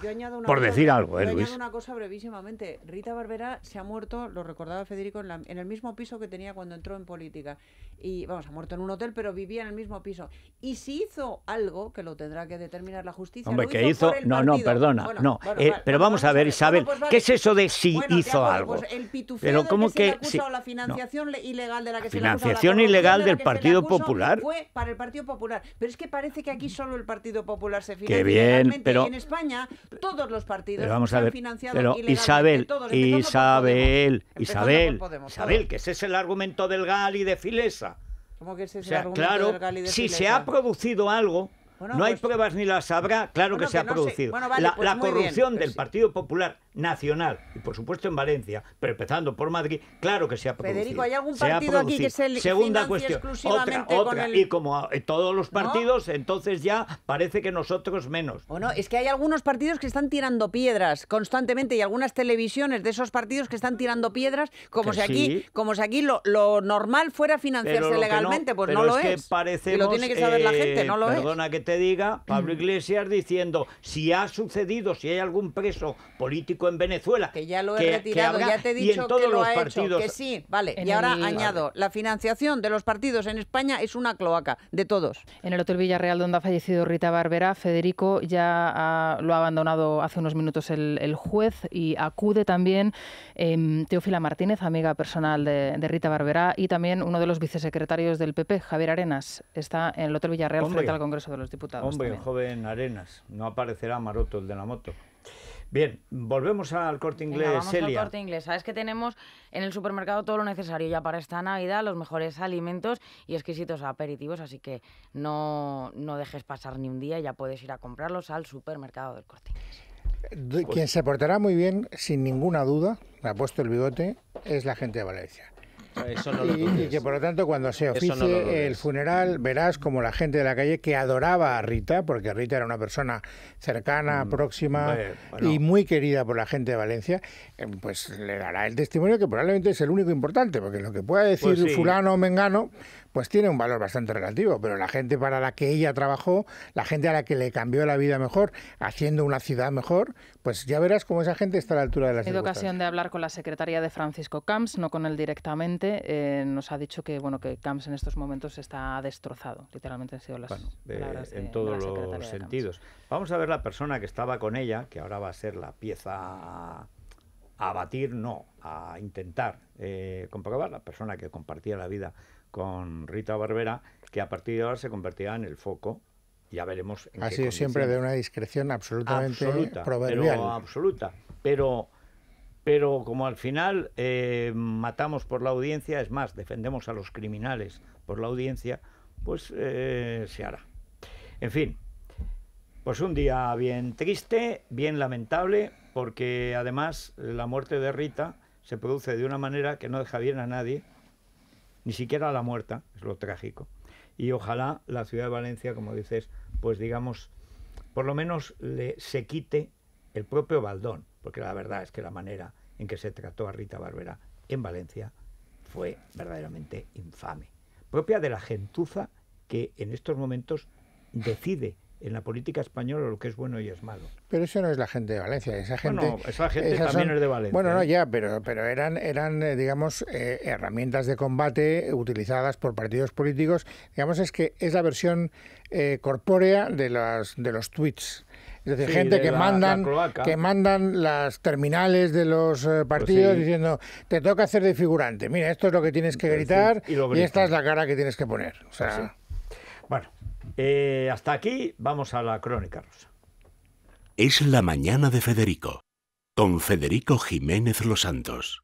Por decir algo, ¿eh, yo añado una cosa brevísimamente. Rita Barbera se ha muerto, lo recordaba Federico, en, el mismo piso que tenía cuando entró en política y vamos, ha muerto en un hotel, pero vivía en el mismo piso. Y si hizo algo, que lo tendrá que determinar la justicia. Hombre, que hizo. no, no, perdona. no. Eh, pero vamos, a ver, Isabel, ¿qué es eso de si hizo algo? Pues el pero ¿cómo que, se la financiación ilegal de la que Financiación ilegal del Partido Popular. Fue para el Partido Popular. Pero es que parece que aquí mm. solo el Partido Popular se financia. Qué bien, pero. En España, todos los partidos se han financiado pero Isabel, Isabel, Isabel, Isabel, que ese es el argumento del GAL y de Filesa o sea, claro, si se ha producido algo, no hay pues pruebas ni las habrá, claro que se ha producido. la, corrupción del Partido Popular Nacional, y por supuesto en Valencia, pero empezando por Madrid, claro que se ha producido. Federico, ¿hay algún partido aquí que se Segunda cuestión, otra, otra. Y como todos los partidos, entonces ya parece que nosotros menos. Bueno, es que hay algunos partidos que están tirando piedras constantemente y algunas televisiones de esos partidos que están tirando piedras como si aquí, como si aquí lo, normal fuera financiarse legalmente, pues no lo es. parecemos, lo tiene que saber la gente, eh, no lo perdona Que te diga Pablo Iglesias diciendo, si ha sucedido, si hay algún preso político en Venezuela... Que ya lo he retirado, ya te he dicho que lo ha que sí, vale. Y ahora añado, la financiación de los partidos en España es una cloaca, de todos. En el Hotel Villarreal, donde ha fallecido Rita Barbera, Federico ya ah, lo ha abandonado hace unos minutos el, juez y acude también eh, Teófila Martínez, amiga personal de, Rita Barberá, y también uno de los vicesecretarios del PP, Javier Arenas, está en el Hotel Villarreal frente al Congreso de los Diputados. Hombre, joven Arenas, no aparecerá Maroto el de la moto. Bien, volvemos al corte inglés. Venga, vamos al corte inglés. Sabes que tenemos en el supermercado todo lo necesario ya para esta Navidad, los mejores alimentos y exquisitos aperitivos, así que no, no dejes pasar ni un día, ya puedes ir a comprarlos al supermercado del corte inglés. Quien se portará muy bien, sin ninguna duda, me ha puesto el bigote, es la gente de Valencia y, que por lo tanto cuando se oficie el funeral verás como la gente de la calle que adoraba a Rita, porque Rita era una persona cercana, mm, próxima y muy querida por la gente de Valencia, eh, pues le dará el testimonio que probablemente es el único importante, porque lo que pueda decir pues fulano o mengano pues tiene un valor bastante relativo, pero la gente para la que ella trabajó, la gente a la que le cambió la vida mejor, haciendo una ciudad mejor, pues ya verás cómo esa gente está a la altura de las He tenido ocasión de hablar con la secretaria de Francisco Camps, no con él directamente, eh, nos ha dicho que bueno que Camps en estos momentos está destrozado, literalmente han sido las en todos los sentidos. Vamos a ver la persona que estaba con ella, que ahora va a ser la pieza a batir, no, a intentar eh, comprobar, la persona que compartía la vida con Rita Barbera, que a partir de ahora se convertirá en el foco. Ya veremos. ha sido siempre de una discreción absolutamente absoluta, proverbial. absoluta. Pero, pero como al final eh, matamos por la audiencia, es más, defendemos a los criminales por la audiencia, pues eh, se hará. En fin, pues un día bien triste, bien lamentable, porque además la muerte de Rita se produce de una manera que no deja bien a nadie ni siquiera a la muerta, es lo trágico. Y ojalá la ciudad de Valencia, como dices, pues digamos, por lo menos le, se quite el propio baldón, porque la verdad es que la manera en que se trató a Rita Barbera en Valencia fue verdaderamente infame, propia de la gentuza que en estos momentos decide en la política española lo que es bueno y es malo. Pero eso no es la gente de Valencia, esa gente... esa gente también es de Valencia. Bueno, no, ¿eh? ya, pero, pero eran, eran eh, digamos, eh, herramientas de combate utilizadas por partidos políticos. Digamos, es que es la versión corpórea de, las, de los tweets. Es decir, gente que mandan que mandan las terminales de los pues partidos diciendo, te toca hacer de figurante, mira, esto es lo que tienes que pues gritar y, esta es la cara que tienes que poner. sea, pues eh, hasta aquí vamos a la crónica rosa. Es la mañana de Federico, con Federico Jiménez Los Santos.